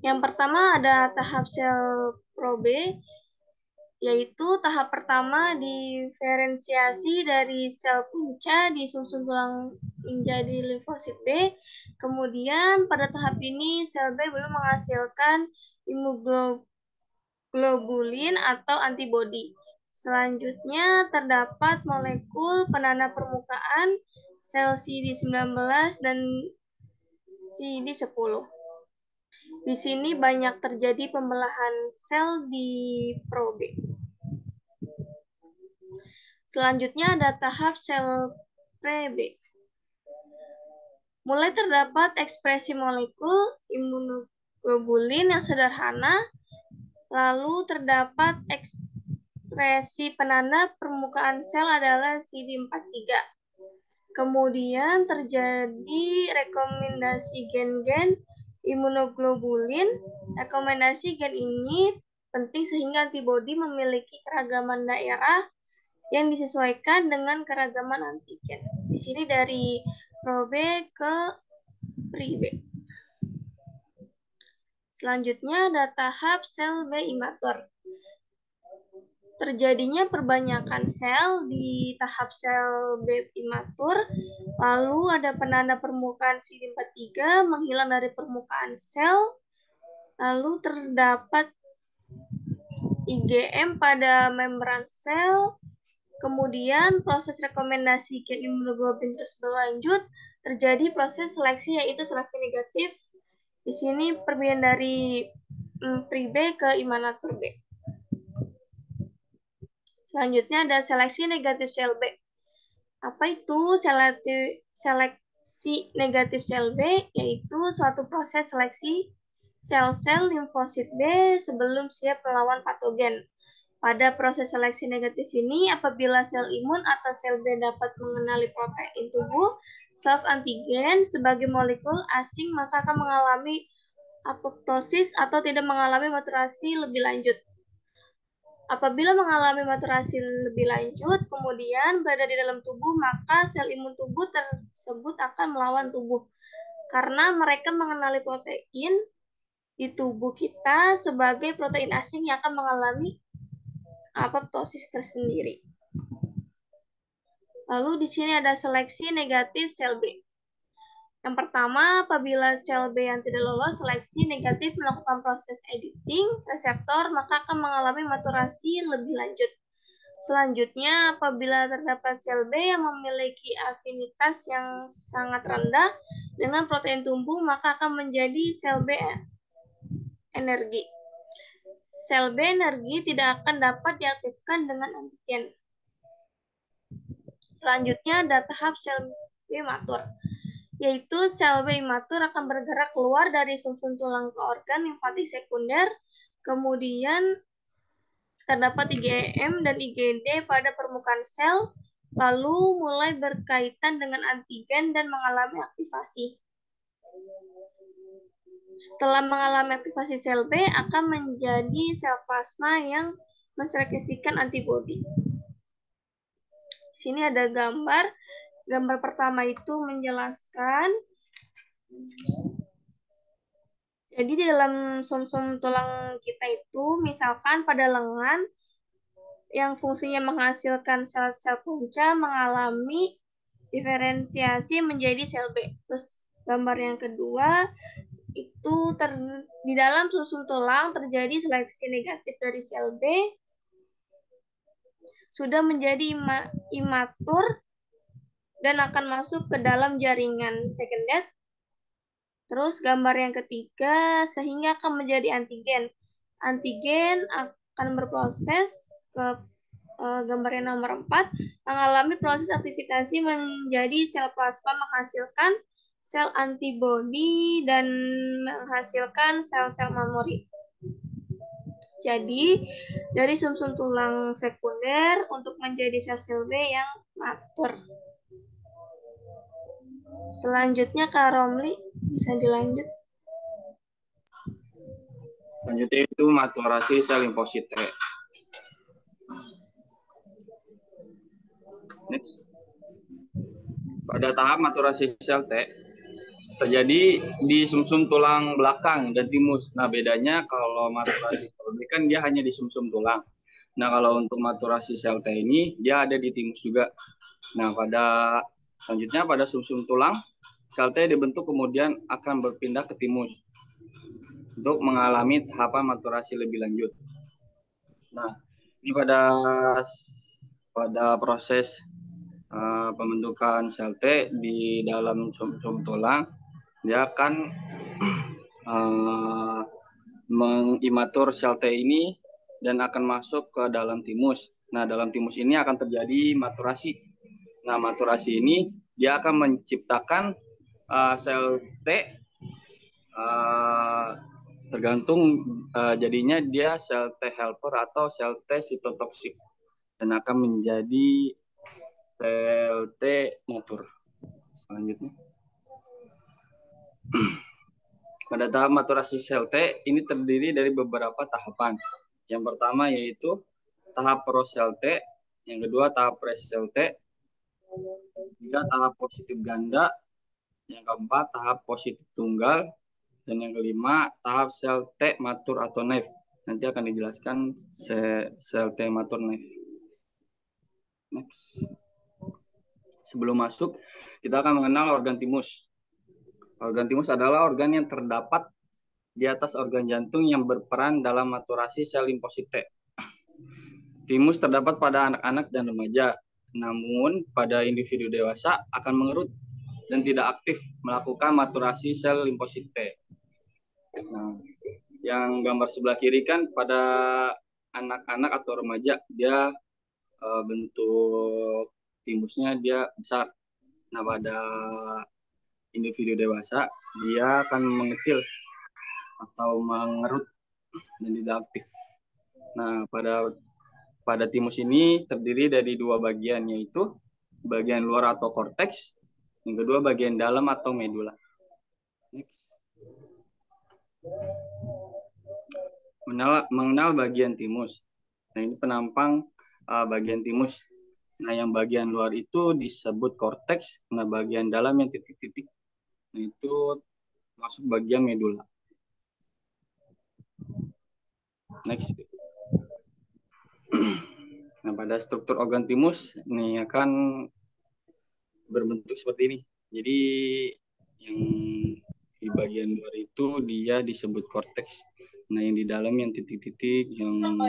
Yang pertama ada tahap sel pro B, yaitu tahap pertama diferensiasi dari sel punca disusun tulang menjadi limfosit B. Kemudian pada tahap ini sel B belum menghasilkan imunoglobulin atau antibodi. Selanjutnya terdapat molekul penanda permukaan sel CD19 dan CD10. Di sini banyak terjadi pembelahan sel di probe. Selanjutnya ada tahap sel pre Mulai terdapat ekspresi molekul imunoglobulin yang sederhana, lalu terdapat ekspresi penanda permukaan sel adalah CD43. Kemudian terjadi rekomendasi gen-gen imunoglobulin. Rekomendasi gen ini penting sehingga antibodi memiliki keragaman daerah yang disesuaikan dengan keragaman antigen. Di sini dari probe ke pribe. Selanjutnya ada tahap sel B imatur. Terjadinya perbanyakan sel di tahap sel B imatur, lalu ada penanda permukaan CD43 menghilang dari permukaan sel, lalu terdapat IgM pada membran sel, Kemudian proses rekomendasi gen imunoglobin terus berlanjut, terjadi proses seleksi yaitu seleksi negatif. Di sini perbedaan dari mm, B ke imanatur B. Selanjutnya ada seleksi negatif sel B. Apa itu seleksi seleksi negatif sel B? Yaitu suatu proses seleksi sel-sel limfosit B sebelum siap melawan patogen. Pada proses seleksi negatif ini, apabila sel imun atau sel B dapat mengenali protein tubuh, self antigen sebagai molekul asing maka akan mengalami apoptosis atau tidak mengalami maturasi lebih lanjut. Apabila mengalami maturasi lebih lanjut, kemudian berada di dalam tubuh, maka sel imun tubuh tersebut akan melawan tubuh. Karena mereka mengenali protein di tubuh kita sebagai protein asing yang akan mengalami apoptosis tersendiri. Lalu di sini ada seleksi negatif sel B. Yang pertama, apabila sel B yang tidak lolos seleksi negatif melakukan proses editing reseptor, maka akan mengalami maturasi lebih lanjut. Selanjutnya, apabila terdapat sel B yang memiliki afinitas yang sangat rendah dengan protein tumbuh, maka akan menjadi sel B energi sel B energi tidak akan dapat diaktifkan dengan antigen. Selanjutnya ada tahap sel B matur, yaitu sel B matur akan bergerak keluar dari sumsum tulang ke organ limfatik sekunder, kemudian terdapat IgM dan IgD pada permukaan sel, lalu mulai berkaitan dengan antigen dan mengalami aktivasi. Setelah mengalami aktivasi sel B akan menjadi sel plasma yang mensekresikan antibodi. Sini ada gambar. Gambar pertama itu menjelaskan jadi di dalam sumsum -sum tulang kita itu misalkan pada lengan yang fungsinya menghasilkan sel-sel punca mengalami diferensiasi menjadi sel B. Terus gambar yang kedua itu ter, di dalam susun tulang terjadi seleksi negatif dari sel B sudah menjadi ima, imatur dan akan masuk ke dalam jaringan seconded. Terus gambar yang ketiga sehingga akan menjadi antigen. Antigen akan berproses ke e, gambar yang nomor 4 mengalami proses aktivitasi menjadi sel plasma menghasilkan sel antibodi dan menghasilkan sel-sel memori. Jadi, dari sumsum -sum tulang sekunder untuk menjadi sel-sel B yang matur. Selanjutnya Kak Romli bisa dilanjut. Selanjutnya itu maturasi sel limfosit T. Pada tahap maturasi sel T, terjadi di sumsum -sum tulang belakang dan timus. Nah, bedanya kalau maturasi ini kan dia hanya di sumsum -sum tulang. Nah, kalau untuk maturasi sel T ini dia ada di timus juga. Nah, pada selanjutnya pada sumsum -sum tulang sel T dibentuk kemudian akan berpindah ke timus untuk mengalami tahapan maturasi lebih lanjut. Nah, ini pada pada proses uh, pembentukan sel T di dalam sumsum tulang dia akan uh, mengimatur sel T ini dan akan masuk ke dalam timus. Nah, dalam timus ini akan terjadi maturasi. Nah, maturasi ini dia akan menciptakan uh, sel T uh, tergantung uh, jadinya dia sel T helper atau sel T sitotoksik dan akan menjadi sel T matur. Selanjutnya. Pada tahap maturasi sel T ini terdiri dari beberapa tahapan. Yang pertama yaitu tahap prosel T, yang kedua tahap presel T, ketiga tahap positif ganda, yang keempat tahap positif tunggal, dan yang kelima tahap sel T matur atau naif. Nanti akan dijelaskan sel T matur naif. Next. Sebelum masuk, kita akan mengenal organ timus. Organ timus adalah organ yang terdapat di atas organ jantung yang berperan dalam maturasi sel limfosit Timus terdapat pada anak-anak dan remaja, namun pada individu dewasa akan mengerut dan tidak aktif melakukan maturasi sel limfosit T. Nah, yang gambar sebelah kiri kan pada anak-anak atau remaja dia e, bentuk timusnya dia besar. Nah, pada individu dewasa dia akan mengecil atau mengerut dan tidak aktif. Nah, pada pada timus ini terdiri dari dua bagian yaitu bagian luar atau korteks, yang kedua bagian dalam atau medula. Next. Mengenal, mengenal bagian timus. Nah, ini penampang uh, bagian timus. Nah, yang bagian luar itu disebut korteks, nah bagian dalam yang titik-titik Nah, itu masuk bagian medula. Next. Nah, pada struktur organ timus ini akan berbentuk seperti ini. Jadi yang di bagian luar itu dia disebut korteks. Nah, yang di dalam yang titik-titik, yang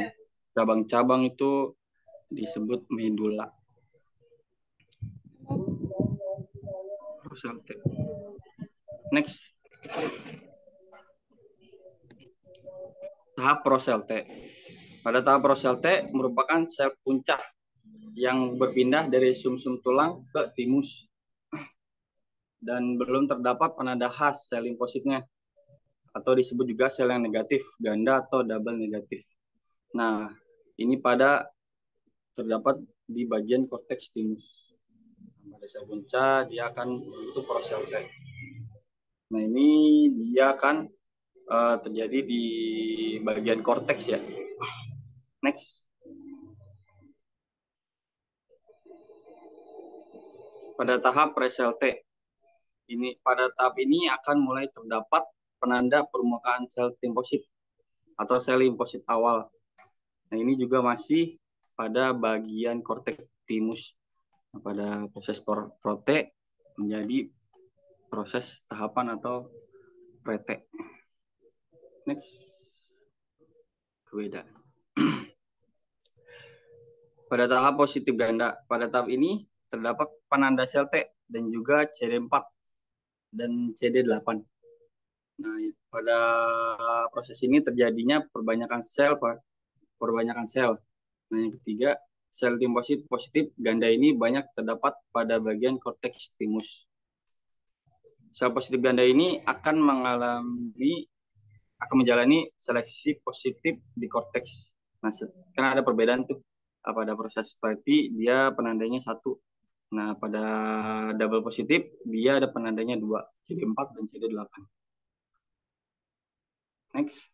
cabang-cabang itu disebut medula. Next. Tahap prosel T. Pada tahap prosel T merupakan sel puncak yang berpindah dari sumsum -sum tulang ke timus dan belum terdapat penanda khas sel limfositnya atau disebut juga sel yang negatif ganda atau double negatif. Nah, ini pada terdapat di bagian korteks timus. Pada sel puncak dia akan membentuk prosel T. Nah ini dia akan uh, terjadi di bagian korteks ya. Next. Pada tahap presel T. Ini pada tahap ini akan mulai terdapat penanda permukaan sel limfosit atau sel limfosit awal. Nah, ini juga masih pada bagian korteks timus. Nah, pada proses prote menjadi proses tahapan atau rete. Next. Beda. pada tahap positif ganda, pada tahap ini terdapat penanda sel T dan juga CD4 dan CD8. Nah, pada proses ini terjadinya perbanyakan sel, Pak. Perbanyakan sel. Nah, yang ketiga, sel tim positif, positif ganda ini banyak terdapat pada bagian korteks timus sel positif ganda ini akan mengalami akan menjalani seleksi positif di korteks nasib. Karena ada perbedaan tuh ah, pada proses seperti dia penandanya satu. Nah pada double positif dia ada penandanya dua CD 4 dan CD 8. Next.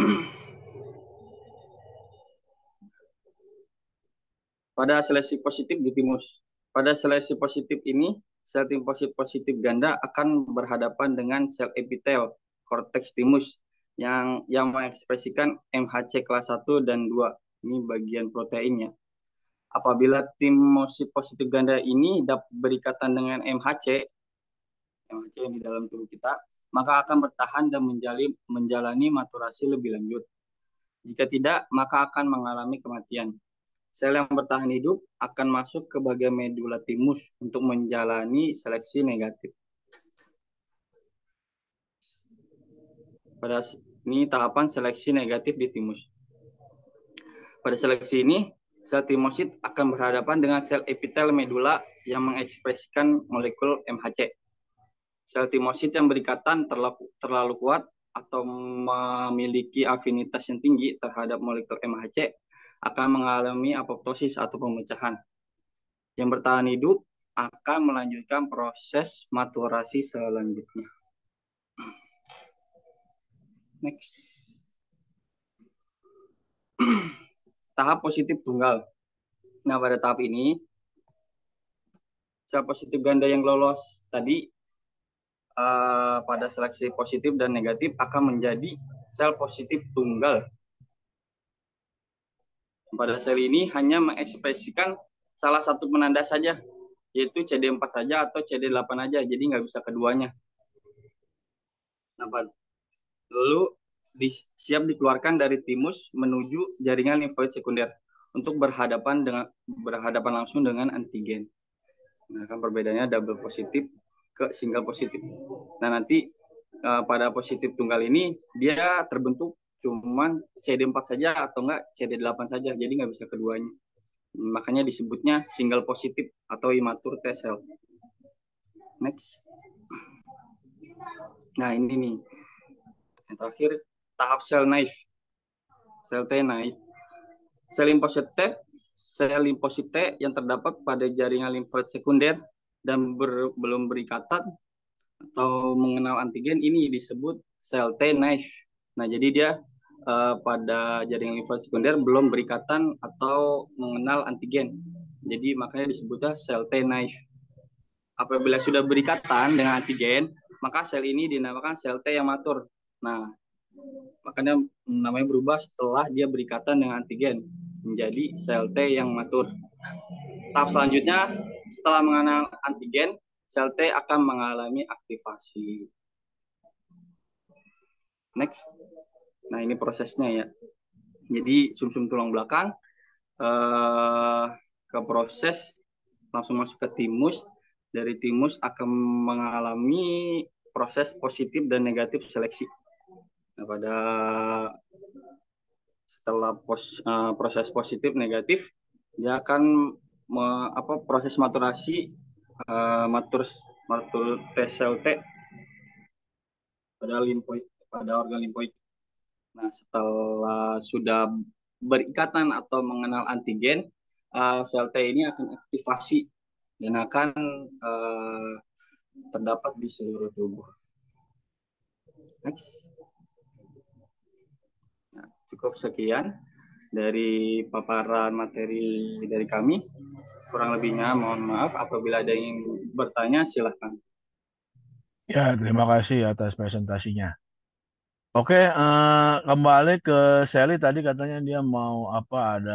pada seleksi positif di timus. Pada seleksi positif ini sel tim positif ganda akan berhadapan dengan sel epitel korteks timus yang yang mengekspresikan MHC kelas 1 dan 2. Ini bagian proteinnya. Apabila timosit positif ganda ini dapat berikatan dengan MHC, MHC yang di dalam tubuh kita, maka akan bertahan dan menjalin, menjalani maturasi lebih lanjut. Jika tidak, maka akan mengalami kematian sel yang bertahan hidup akan masuk ke bagian medula timus untuk menjalani seleksi negatif. Pada ini tahapan seleksi negatif di timus. Pada seleksi ini, sel timosit akan berhadapan dengan sel epitel medula yang mengekspresikan molekul MHC. Sel timosit yang berikatan terlalu, terlalu kuat atau memiliki afinitas yang tinggi terhadap molekul MHC akan mengalami apoptosis atau pemecahan. Yang bertahan hidup akan melanjutkan proses maturasi selanjutnya. Next. tahap positif tunggal. Nah, pada tahap ini sel positif ganda yang lolos tadi uh, pada seleksi positif dan negatif akan menjadi sel positif tunggal pada sel ini hanya mengekspresikan salah satu penanda saja, yaitu CD4 saja atau CD8 aja, jadi nggak bisa keduanya. Nah, lalu di, siap dikeluarkan dari timus menuju jaringan limfoid sekunder untuk berhadapan dengan berhadapan langsung dengan antigen. Nah, kan perbedaannya double positif ke single positif. Nah, nanti eh, pada positif tunggal ini dia terbentuk cuman CD4 saja atau enggak CD8 saja jadi nggak bisa keduanya makanya disebutnya single positif atau immature T cell next nah ini nih yang terakhir tahap sel naif sel T naif sel limfosit T sel limfosit T yang terdapat pada jaringan limfosit sekunder dan ber, belum berikatan atau mengenal antigen ini disebut sel T naif nah jadi dia uh, pada jaringan limfa sekunder belum berikatan atau mengenal antigen. Jadi makanya disebutnya sel T naif. Apabila sudah berikatan dengan antigen, maka sel ini dinamakan sel T yang matur. Nah, makanya namanya berubah setelah dia berikatan dengan antigen menjadi sel T yang matur. Tahap selanjutnya setelah mengenal antigen, sel T akan mengalami aktivasi. Next. Nah, ini prosesnya ya. Jadi sumsum -sum tulang belakang eh, ke proses langsung masuk ke timus. Dari timus akan mengalami proses positif dan negatif seleksi. Nah, pada setelah pos, eh, proses positif negatif, dia akan me, apa proses maturasi eh, matur matur T pada limfoid pada organ limfoid Nah, setelah sudah berikatan atau mengenal antigen, uh, sel T ini akan aktivasi dan akan uh, terdapat di seluruh tubuh. Next. Nah, cukup sekian dari paparan materi dari kami. Kurang lebihnya mohon maaf apabila ada yang bertanya silahkan. Ya, terima kasih atas presentasinya. Oke, uh, kembali ke Sally tadi katanya dia mau apa ada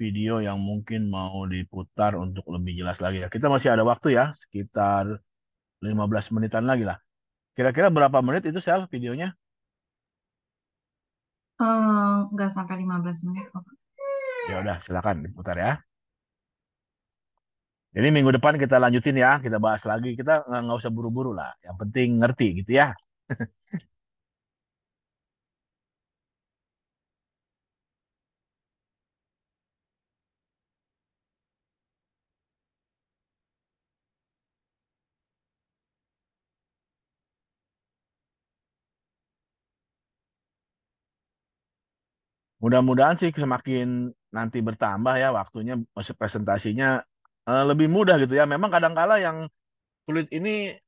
video yang mungkin mau diputar untuk lebih jelas lagi ya. Kita masih ada waktu ya, sekitar 15 menitan lagi lah. Kira-kira berapa menit itu Sel videonya? Eh, nggak sampai 15 menit Ya udah, silakan diputar ya. Jadi minggu depan kita lanjutin ya, kita bahas lagi. Kita nggak usah buru-buru lah. Yang penting ngerti gitu ya. mudah-mudahan sih semakin nanti bertambah ya waktunya masih presentasinya uh, lebih mudah gitu ya. Memang kadang-kala yang sulit ini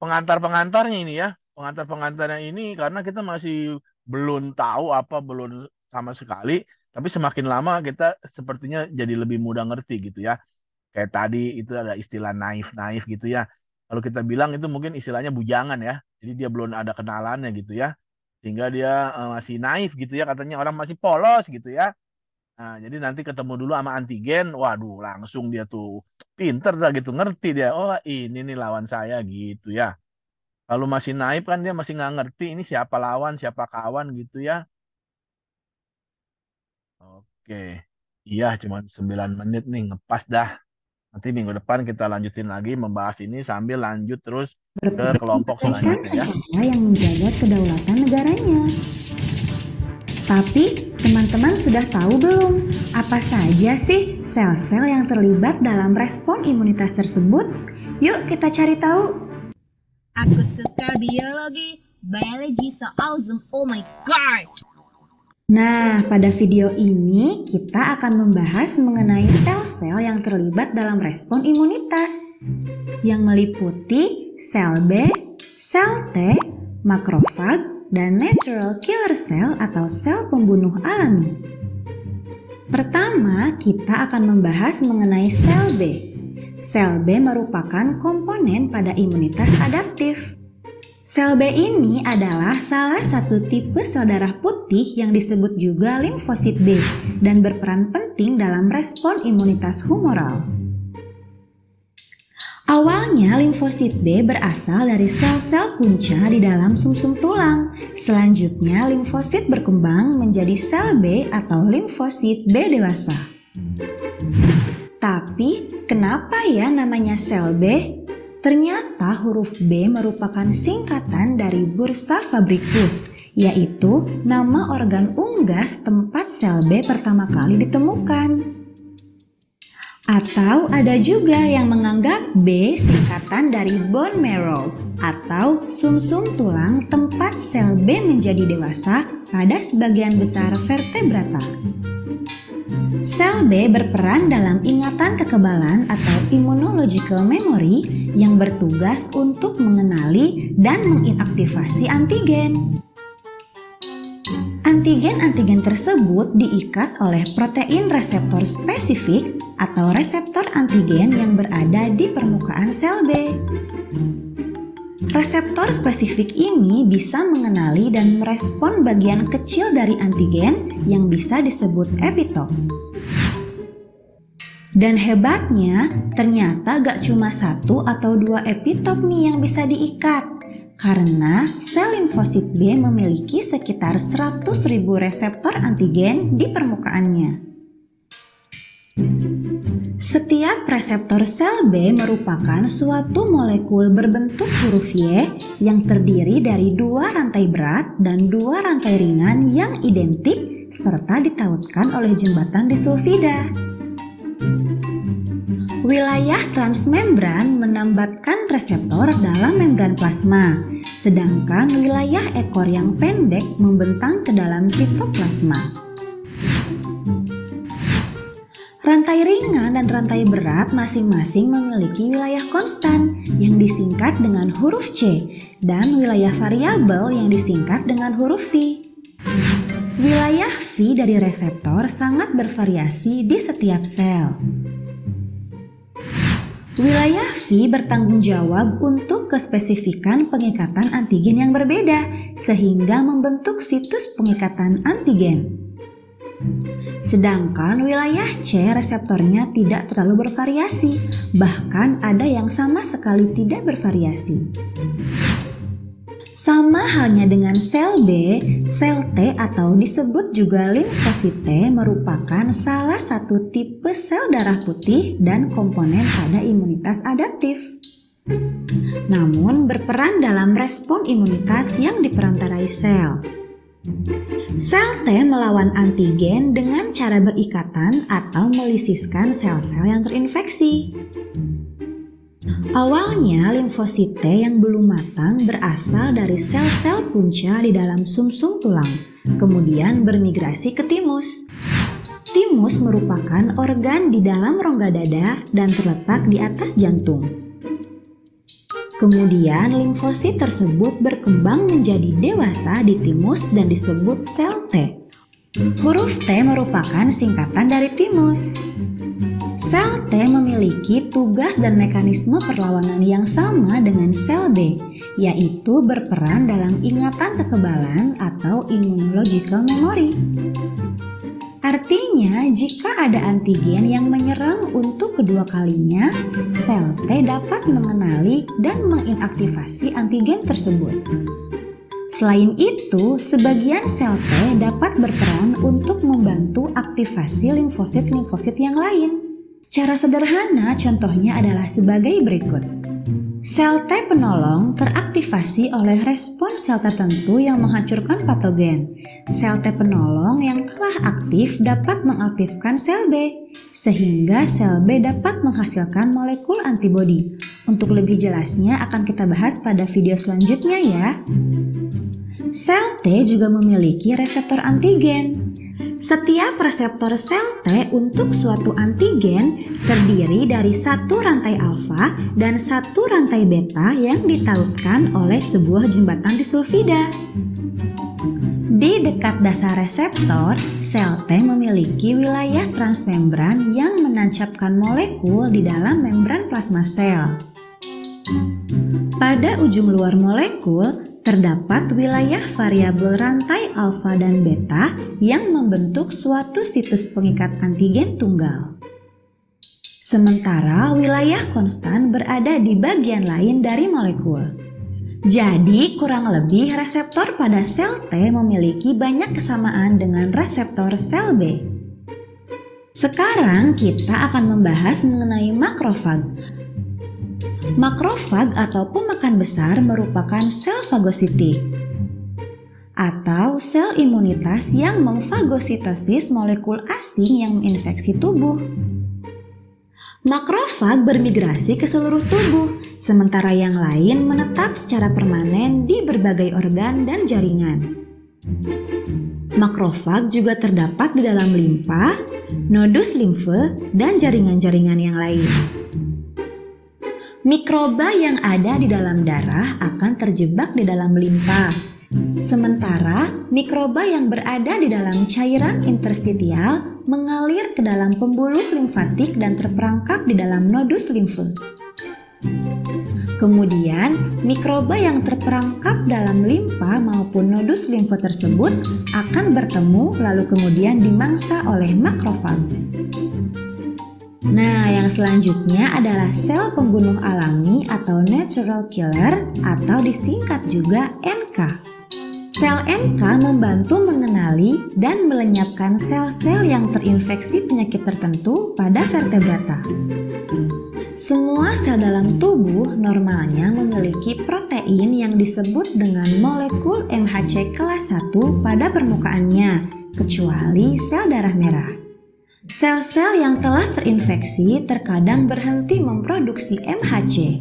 pengantar-pengantarnya ini ya, pengantar-pengantarnya ini karena kita masih belum tahu apa belum sama sekali, tapi semakin lama kita sepertinya jadi lebih mudah ngerti gitu ya. Kayak tadi itu ada istilah naif-naif gitu ya. Kalau kita bilang itu mungkin istilahnya bujangan ya. Jadi dia belum ada kenalannya gitu ya sehingga dia uh, masih naif gitu ya katanya orang masih polos gitu ya nah jadi nanti ketemu dulu sama antigen waduh langsung dia tuh pinter dah gitu ngerti dia oh ini nih lawan saya gitu ya kalau masih naif kan dia masih nggak ngerti ini siapa lawan siapa kawan gitu ya oke iya cuma 9 menit nih ngepas dah Nanti minggu depan kita lanjutin lagi membahas ini sambil lanjut terus ke kelompok kan selanjutnya ya. Yang menjaga kedaulatan negaranya. Tapi teman-teman sudah tahu belum apa saja sih sel-sel yang terlibat dalam respon imunitas tersebut? Yuk kita cari tahu. Aku suka biologi, biologi so awesome, oh my god! Nah, pada video ini kita akan membahas mengenai sel-sel yang terlibat dalam respon imunitas yang meliputi sel B, sel T, makrofag, dan natural killer cell atau sel pembunuh alami. Pertama, kita akan membahas mengenai sel B. Sel B merupakan komponen pada imunitas adaptif. Sel B ini adalah salah satu tipe sel darah putih yang disebut juga limfosit B dan berperan penting dalam respon imunitas humoral. Awalnya limfosit B berasal dari sel-sel punca di dalam sumsum -sum tulang. Selanjutnya limfosit berkembang menjadi sel B atau limfosit B dewasa. Tapi kenapa ya namanya sel B? Ternyata huruf B merupakan singkatan dari bursa fabrikus, yaitu nama organ unggas tempat sel B pertama kali ditemukan. Atau ada juga yang menganggap B singkatan dari bone marrow atau sumsum -sum tulang tempat sel B menjadi dewasa pada sebagian besar vertebrata. Sel B berperan dalam ingatan kekebalan atau immunological memory yang bertugas untuk mengenali dan menginaktivasi antigen. Antigen-antigen tersebut diikat oleh protein reseptor spesifik atau reseptor antigen yang berada di permukaan sel B. Reseptor spesifik ini bisa mengenali dan merespon bagian kecil dari antigen yang bisa disebut epitop. Dan hebatnya, ternyata gak cuma satu atau dua epitop nih yang bisa diikat. Karena sel limfosit B memiliki sekitar 100.000 reseptor antigen di permukaannya. Setiap reseptor sel B merupakan suatu molekul berbentuk huruf Y yang terdiri dari dua rantai berat dan dua rantai ringan yang identik serta ditautkan oleh jembatan disulfida. Wilayah transmembran menambatkan reseptor dalam membran plasma, sedangkan wilayah ekor yang pendek membentang ke dalam sitoplasma. Rantai ringan dan rantai berat masing-masing memiliki wilayah konstan yang disingkat dengan huruf C dan wilayah variabel yang disingkat dengan huruf V. Wilayah V dari reseptor sangat bervariasi di setiap sel. Wilayah V bertanggung jawab untuk kespesifikan pengikatan antigen yang berbeda sehingga membentuk situs pengikatan antigen. Sedangkan wilayah C reseptornya tidak terlalu bervariasi, bahkan ada yang sama sekali tidak bervariasi. Sama halnya dengan sel B, sel T atau disebut juga limfosit T merupakan salah satu tipe sel darah putih dan komponen pada imunitas adaptif. Namun berperan dalam respon imunitas yang diperantarai sel. Sel T melawan antigen dengan cara berikatan atau melisiskan sel-sel yang terinfeksi. Awalnya, limfosit T yang belum matang berasal dari sel-sel punca di dalam sumsum -sum tulang, kemudian bermigrasi ke timus. Timus merupakan organ di dalam rongga dada dan terletak di atas jantung. Kemudian limfosit tersebut berkembang menjadi dewasa di timus dan disebut sel T. Huruf T merupakan singkatan dari timus. Sel T memiliki tugas dan mekanisme perlawanan yang sama dengan sel B, yaitu berperan dalam ingatan kekebalan atau immunological memory. Artinya, jika ada antigen yang menyerang untuk kedua kalinya, sel T dapat mengenali dan menginaktivasi antigen tersebut. Selain itu, sebagian sel T dapat berperan untuk membantu aktivasi limfosit-limfosit yang lain. Cara sederhana contohnya adalah sebagai berikut. Sel T penolong teraktivasi oleh respon sel tertentu yang menghancurkan patogen. Sel T penolong yang telah aktif dapat mengaktifkan sel B, sehingga sel B dapat menghasilkan molekul antibodi. Untuk lebih jelasnya akan kita bahas pada video selanjutnya ya. Sel T juga memiliki reseptor antigen. Setiap reseptor sel T untuk suatu antigen terdiri dari satu rantai alfa dan satu rantai beta yang ditautkan oleh sebuah jembatan disulfida. Di dekat dasar reseptor, sel T memiliki wilayah transmembran yang menancapkan molekul di dalam membran plasma sel. Pada ujung luar molekul, Terdapat wilayah variabel rantai alfa dan beta yang membentuk suatu situs pengikat antigen tunggal. Sementara wilayah konstan berada di bagian lain dari molekul. Jadi, kurang lebih reseptor pada sel T memiliki banyak kesamaan dengan reseptor sel B. Sekarang kita akan membahas mengenai makrofag, Makrofag atau pemakan besar merupakan sel fagositik atau sel imunitas yang memfagositosis molekul asing yang menginfeksi tubuh. Makrofag bermigrasi ke seluruh tubuh, sementara yang lain menetap secara permanen di berbagai organ dan jaringan. Makrofag juga terdapat di dalam limpa, nodus limfe, dan jaringan-jaringan yang lain mikroba yang ada di dalam darah akan terjebak di dalam limpa. Sementara mikroba yang berada di dalam cairan interstitial mengalir ke dalam pembuluh limfatik dan terperangkap di dalam nodus limfe. Kemudian, mikroba yang terperangkap dalam limpa maupun nodus limfe tersebut akan bertemu lalu kemudian dimangsa oleh makrofag. Nah, yang selanjutnya adalah sel pembunuh alami atau natural killer atau disingkat juga NK. Sel NK membantu mengenali dan melenyapkan sel-sel yang terinfeksi penyakit tertentu pada vertebrata. Semua sel dalam tubuh normalnya memiliki protein yang disebut dengan molekul MHC kelas 1 pada permukaannya, kecuali sel darah merah. Sel-sel yang telah terinfeksi terkadang berhenti memproduksi MHC.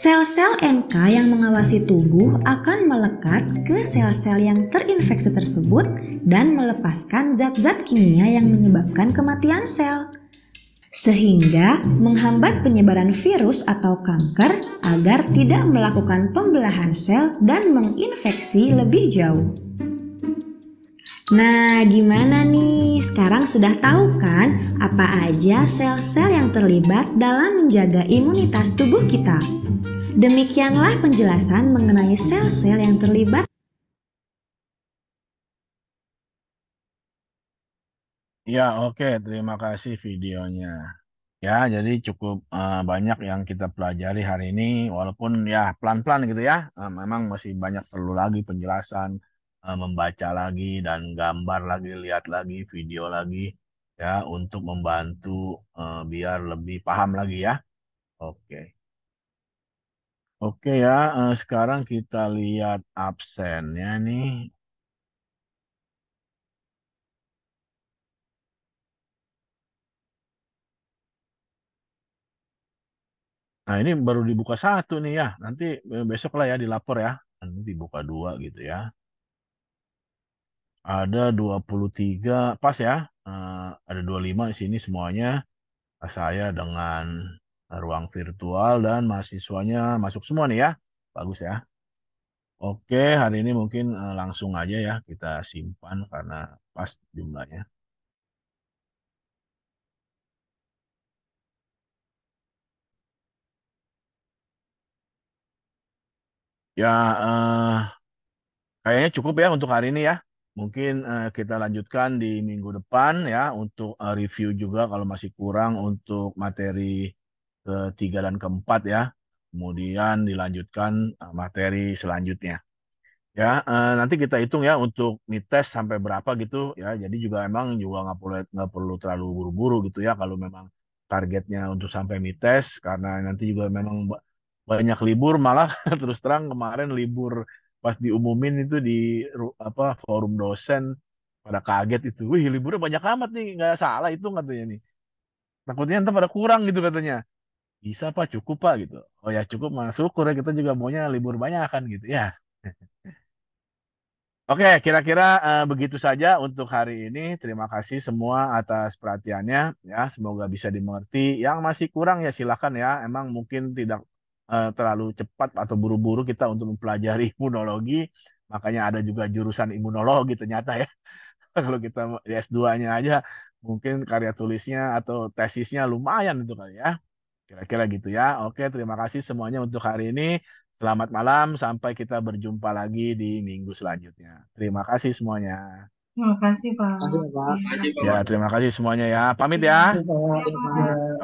Sel-sel NK yang mengawasi tubuh akan melekat ke sel-sel yang terinfeksi tersebut dan melepaskan zat-zat kimia yang menyebabkan kematian sel, sehingga menghambat penyebaran virus atau kanker agar tidak melakukan pembelahan sel dan menginfeksi lebih jauh. Nah, gimana nih? Sekarang sudah tahu kan apa aja sel-sel yang terlibat dalam menjaga imunitas tubuh kita? Demikianlah penjelasan mengenai sel-sel yang terlibat. Ya, oke, terima kasih videonya. Ya, jadi cukup uh, banyak yang kita pelajari hari ini walaupun ya pelan-pelan gitu ya. Uh, memang masih banyak perlu lagi penjelasan Eh, membaca lagi dan gambar lagi, lihat lagi, video lagi ya untuk membantu uh, biar lebih paham lagi ya. Oke. Oke ya, uh, sekarang kita lihat absennya nih. Nah, ini baru dibuka satu nih ya. Nanti besok lah ya dilapor ya. Nanti dibuka dua gitu ya ada 23 pas ya uh, ada 25 di sini semuanya saya dengan ruang virtual dan mahasiswanya masuk semua nih ya bagus ya Oke hari ini mungkin uh, langsung aja ya kita simpan karena pas jumlahnya Ya uh, kayaknya cukup ya untuk hari ini ya mungkin uh, kita lanjutkan di minggu depan ya untuk uh, review juga kalau masih kurang untuk materi ketiga dan keempat ya. Kemudian dilanjutkan uh, materi selanjutnya. Ya, uh, nanti kita hitung ya untuk mid sampai berapa gitu ya. Jadi juga emang juga nggak perlu nggak perlu terlalu buru-buru gitu ya kalau memang targetnya untuk sampai mid karena nanti juga memang banyak libur malah terus terang kemarin libur pas diumumin itu di apa forum dosen pada kaget itu wih liburnya banyak amat nih nggak salah itu katanya nih takutnya entah pada kurang gitu katanya bisa pak cukup pak gitu oh ya cukup masuk syukur ya, kita juga maunya libur banyak kan gitu ya Oke, kira-kira uh, begitu saja untuk hari ini. Terima kasih semua atas perhatiannya ya. Semoga bisa dimengerti. Yang masih kurang ya silakan ya. Emang mungkin tidak Eh, terlalu cepat atau buru-buru kita untuk mempelajari imunologi makanya ada juga jurusan imunologi ternyata ya kalau kita di S2-nya aja mungkin karya tulisnya atau tesisnya lumayan itu kali ya kira-kira gitu ya oke terima kasih semuanya untuk hari ini selamat malam sampai kita berjumpa lagi di minggu selanjutnya terima kasih semuanya Terima kasih Pak. Ya, terima kasih semuanya ya. Pamit ya.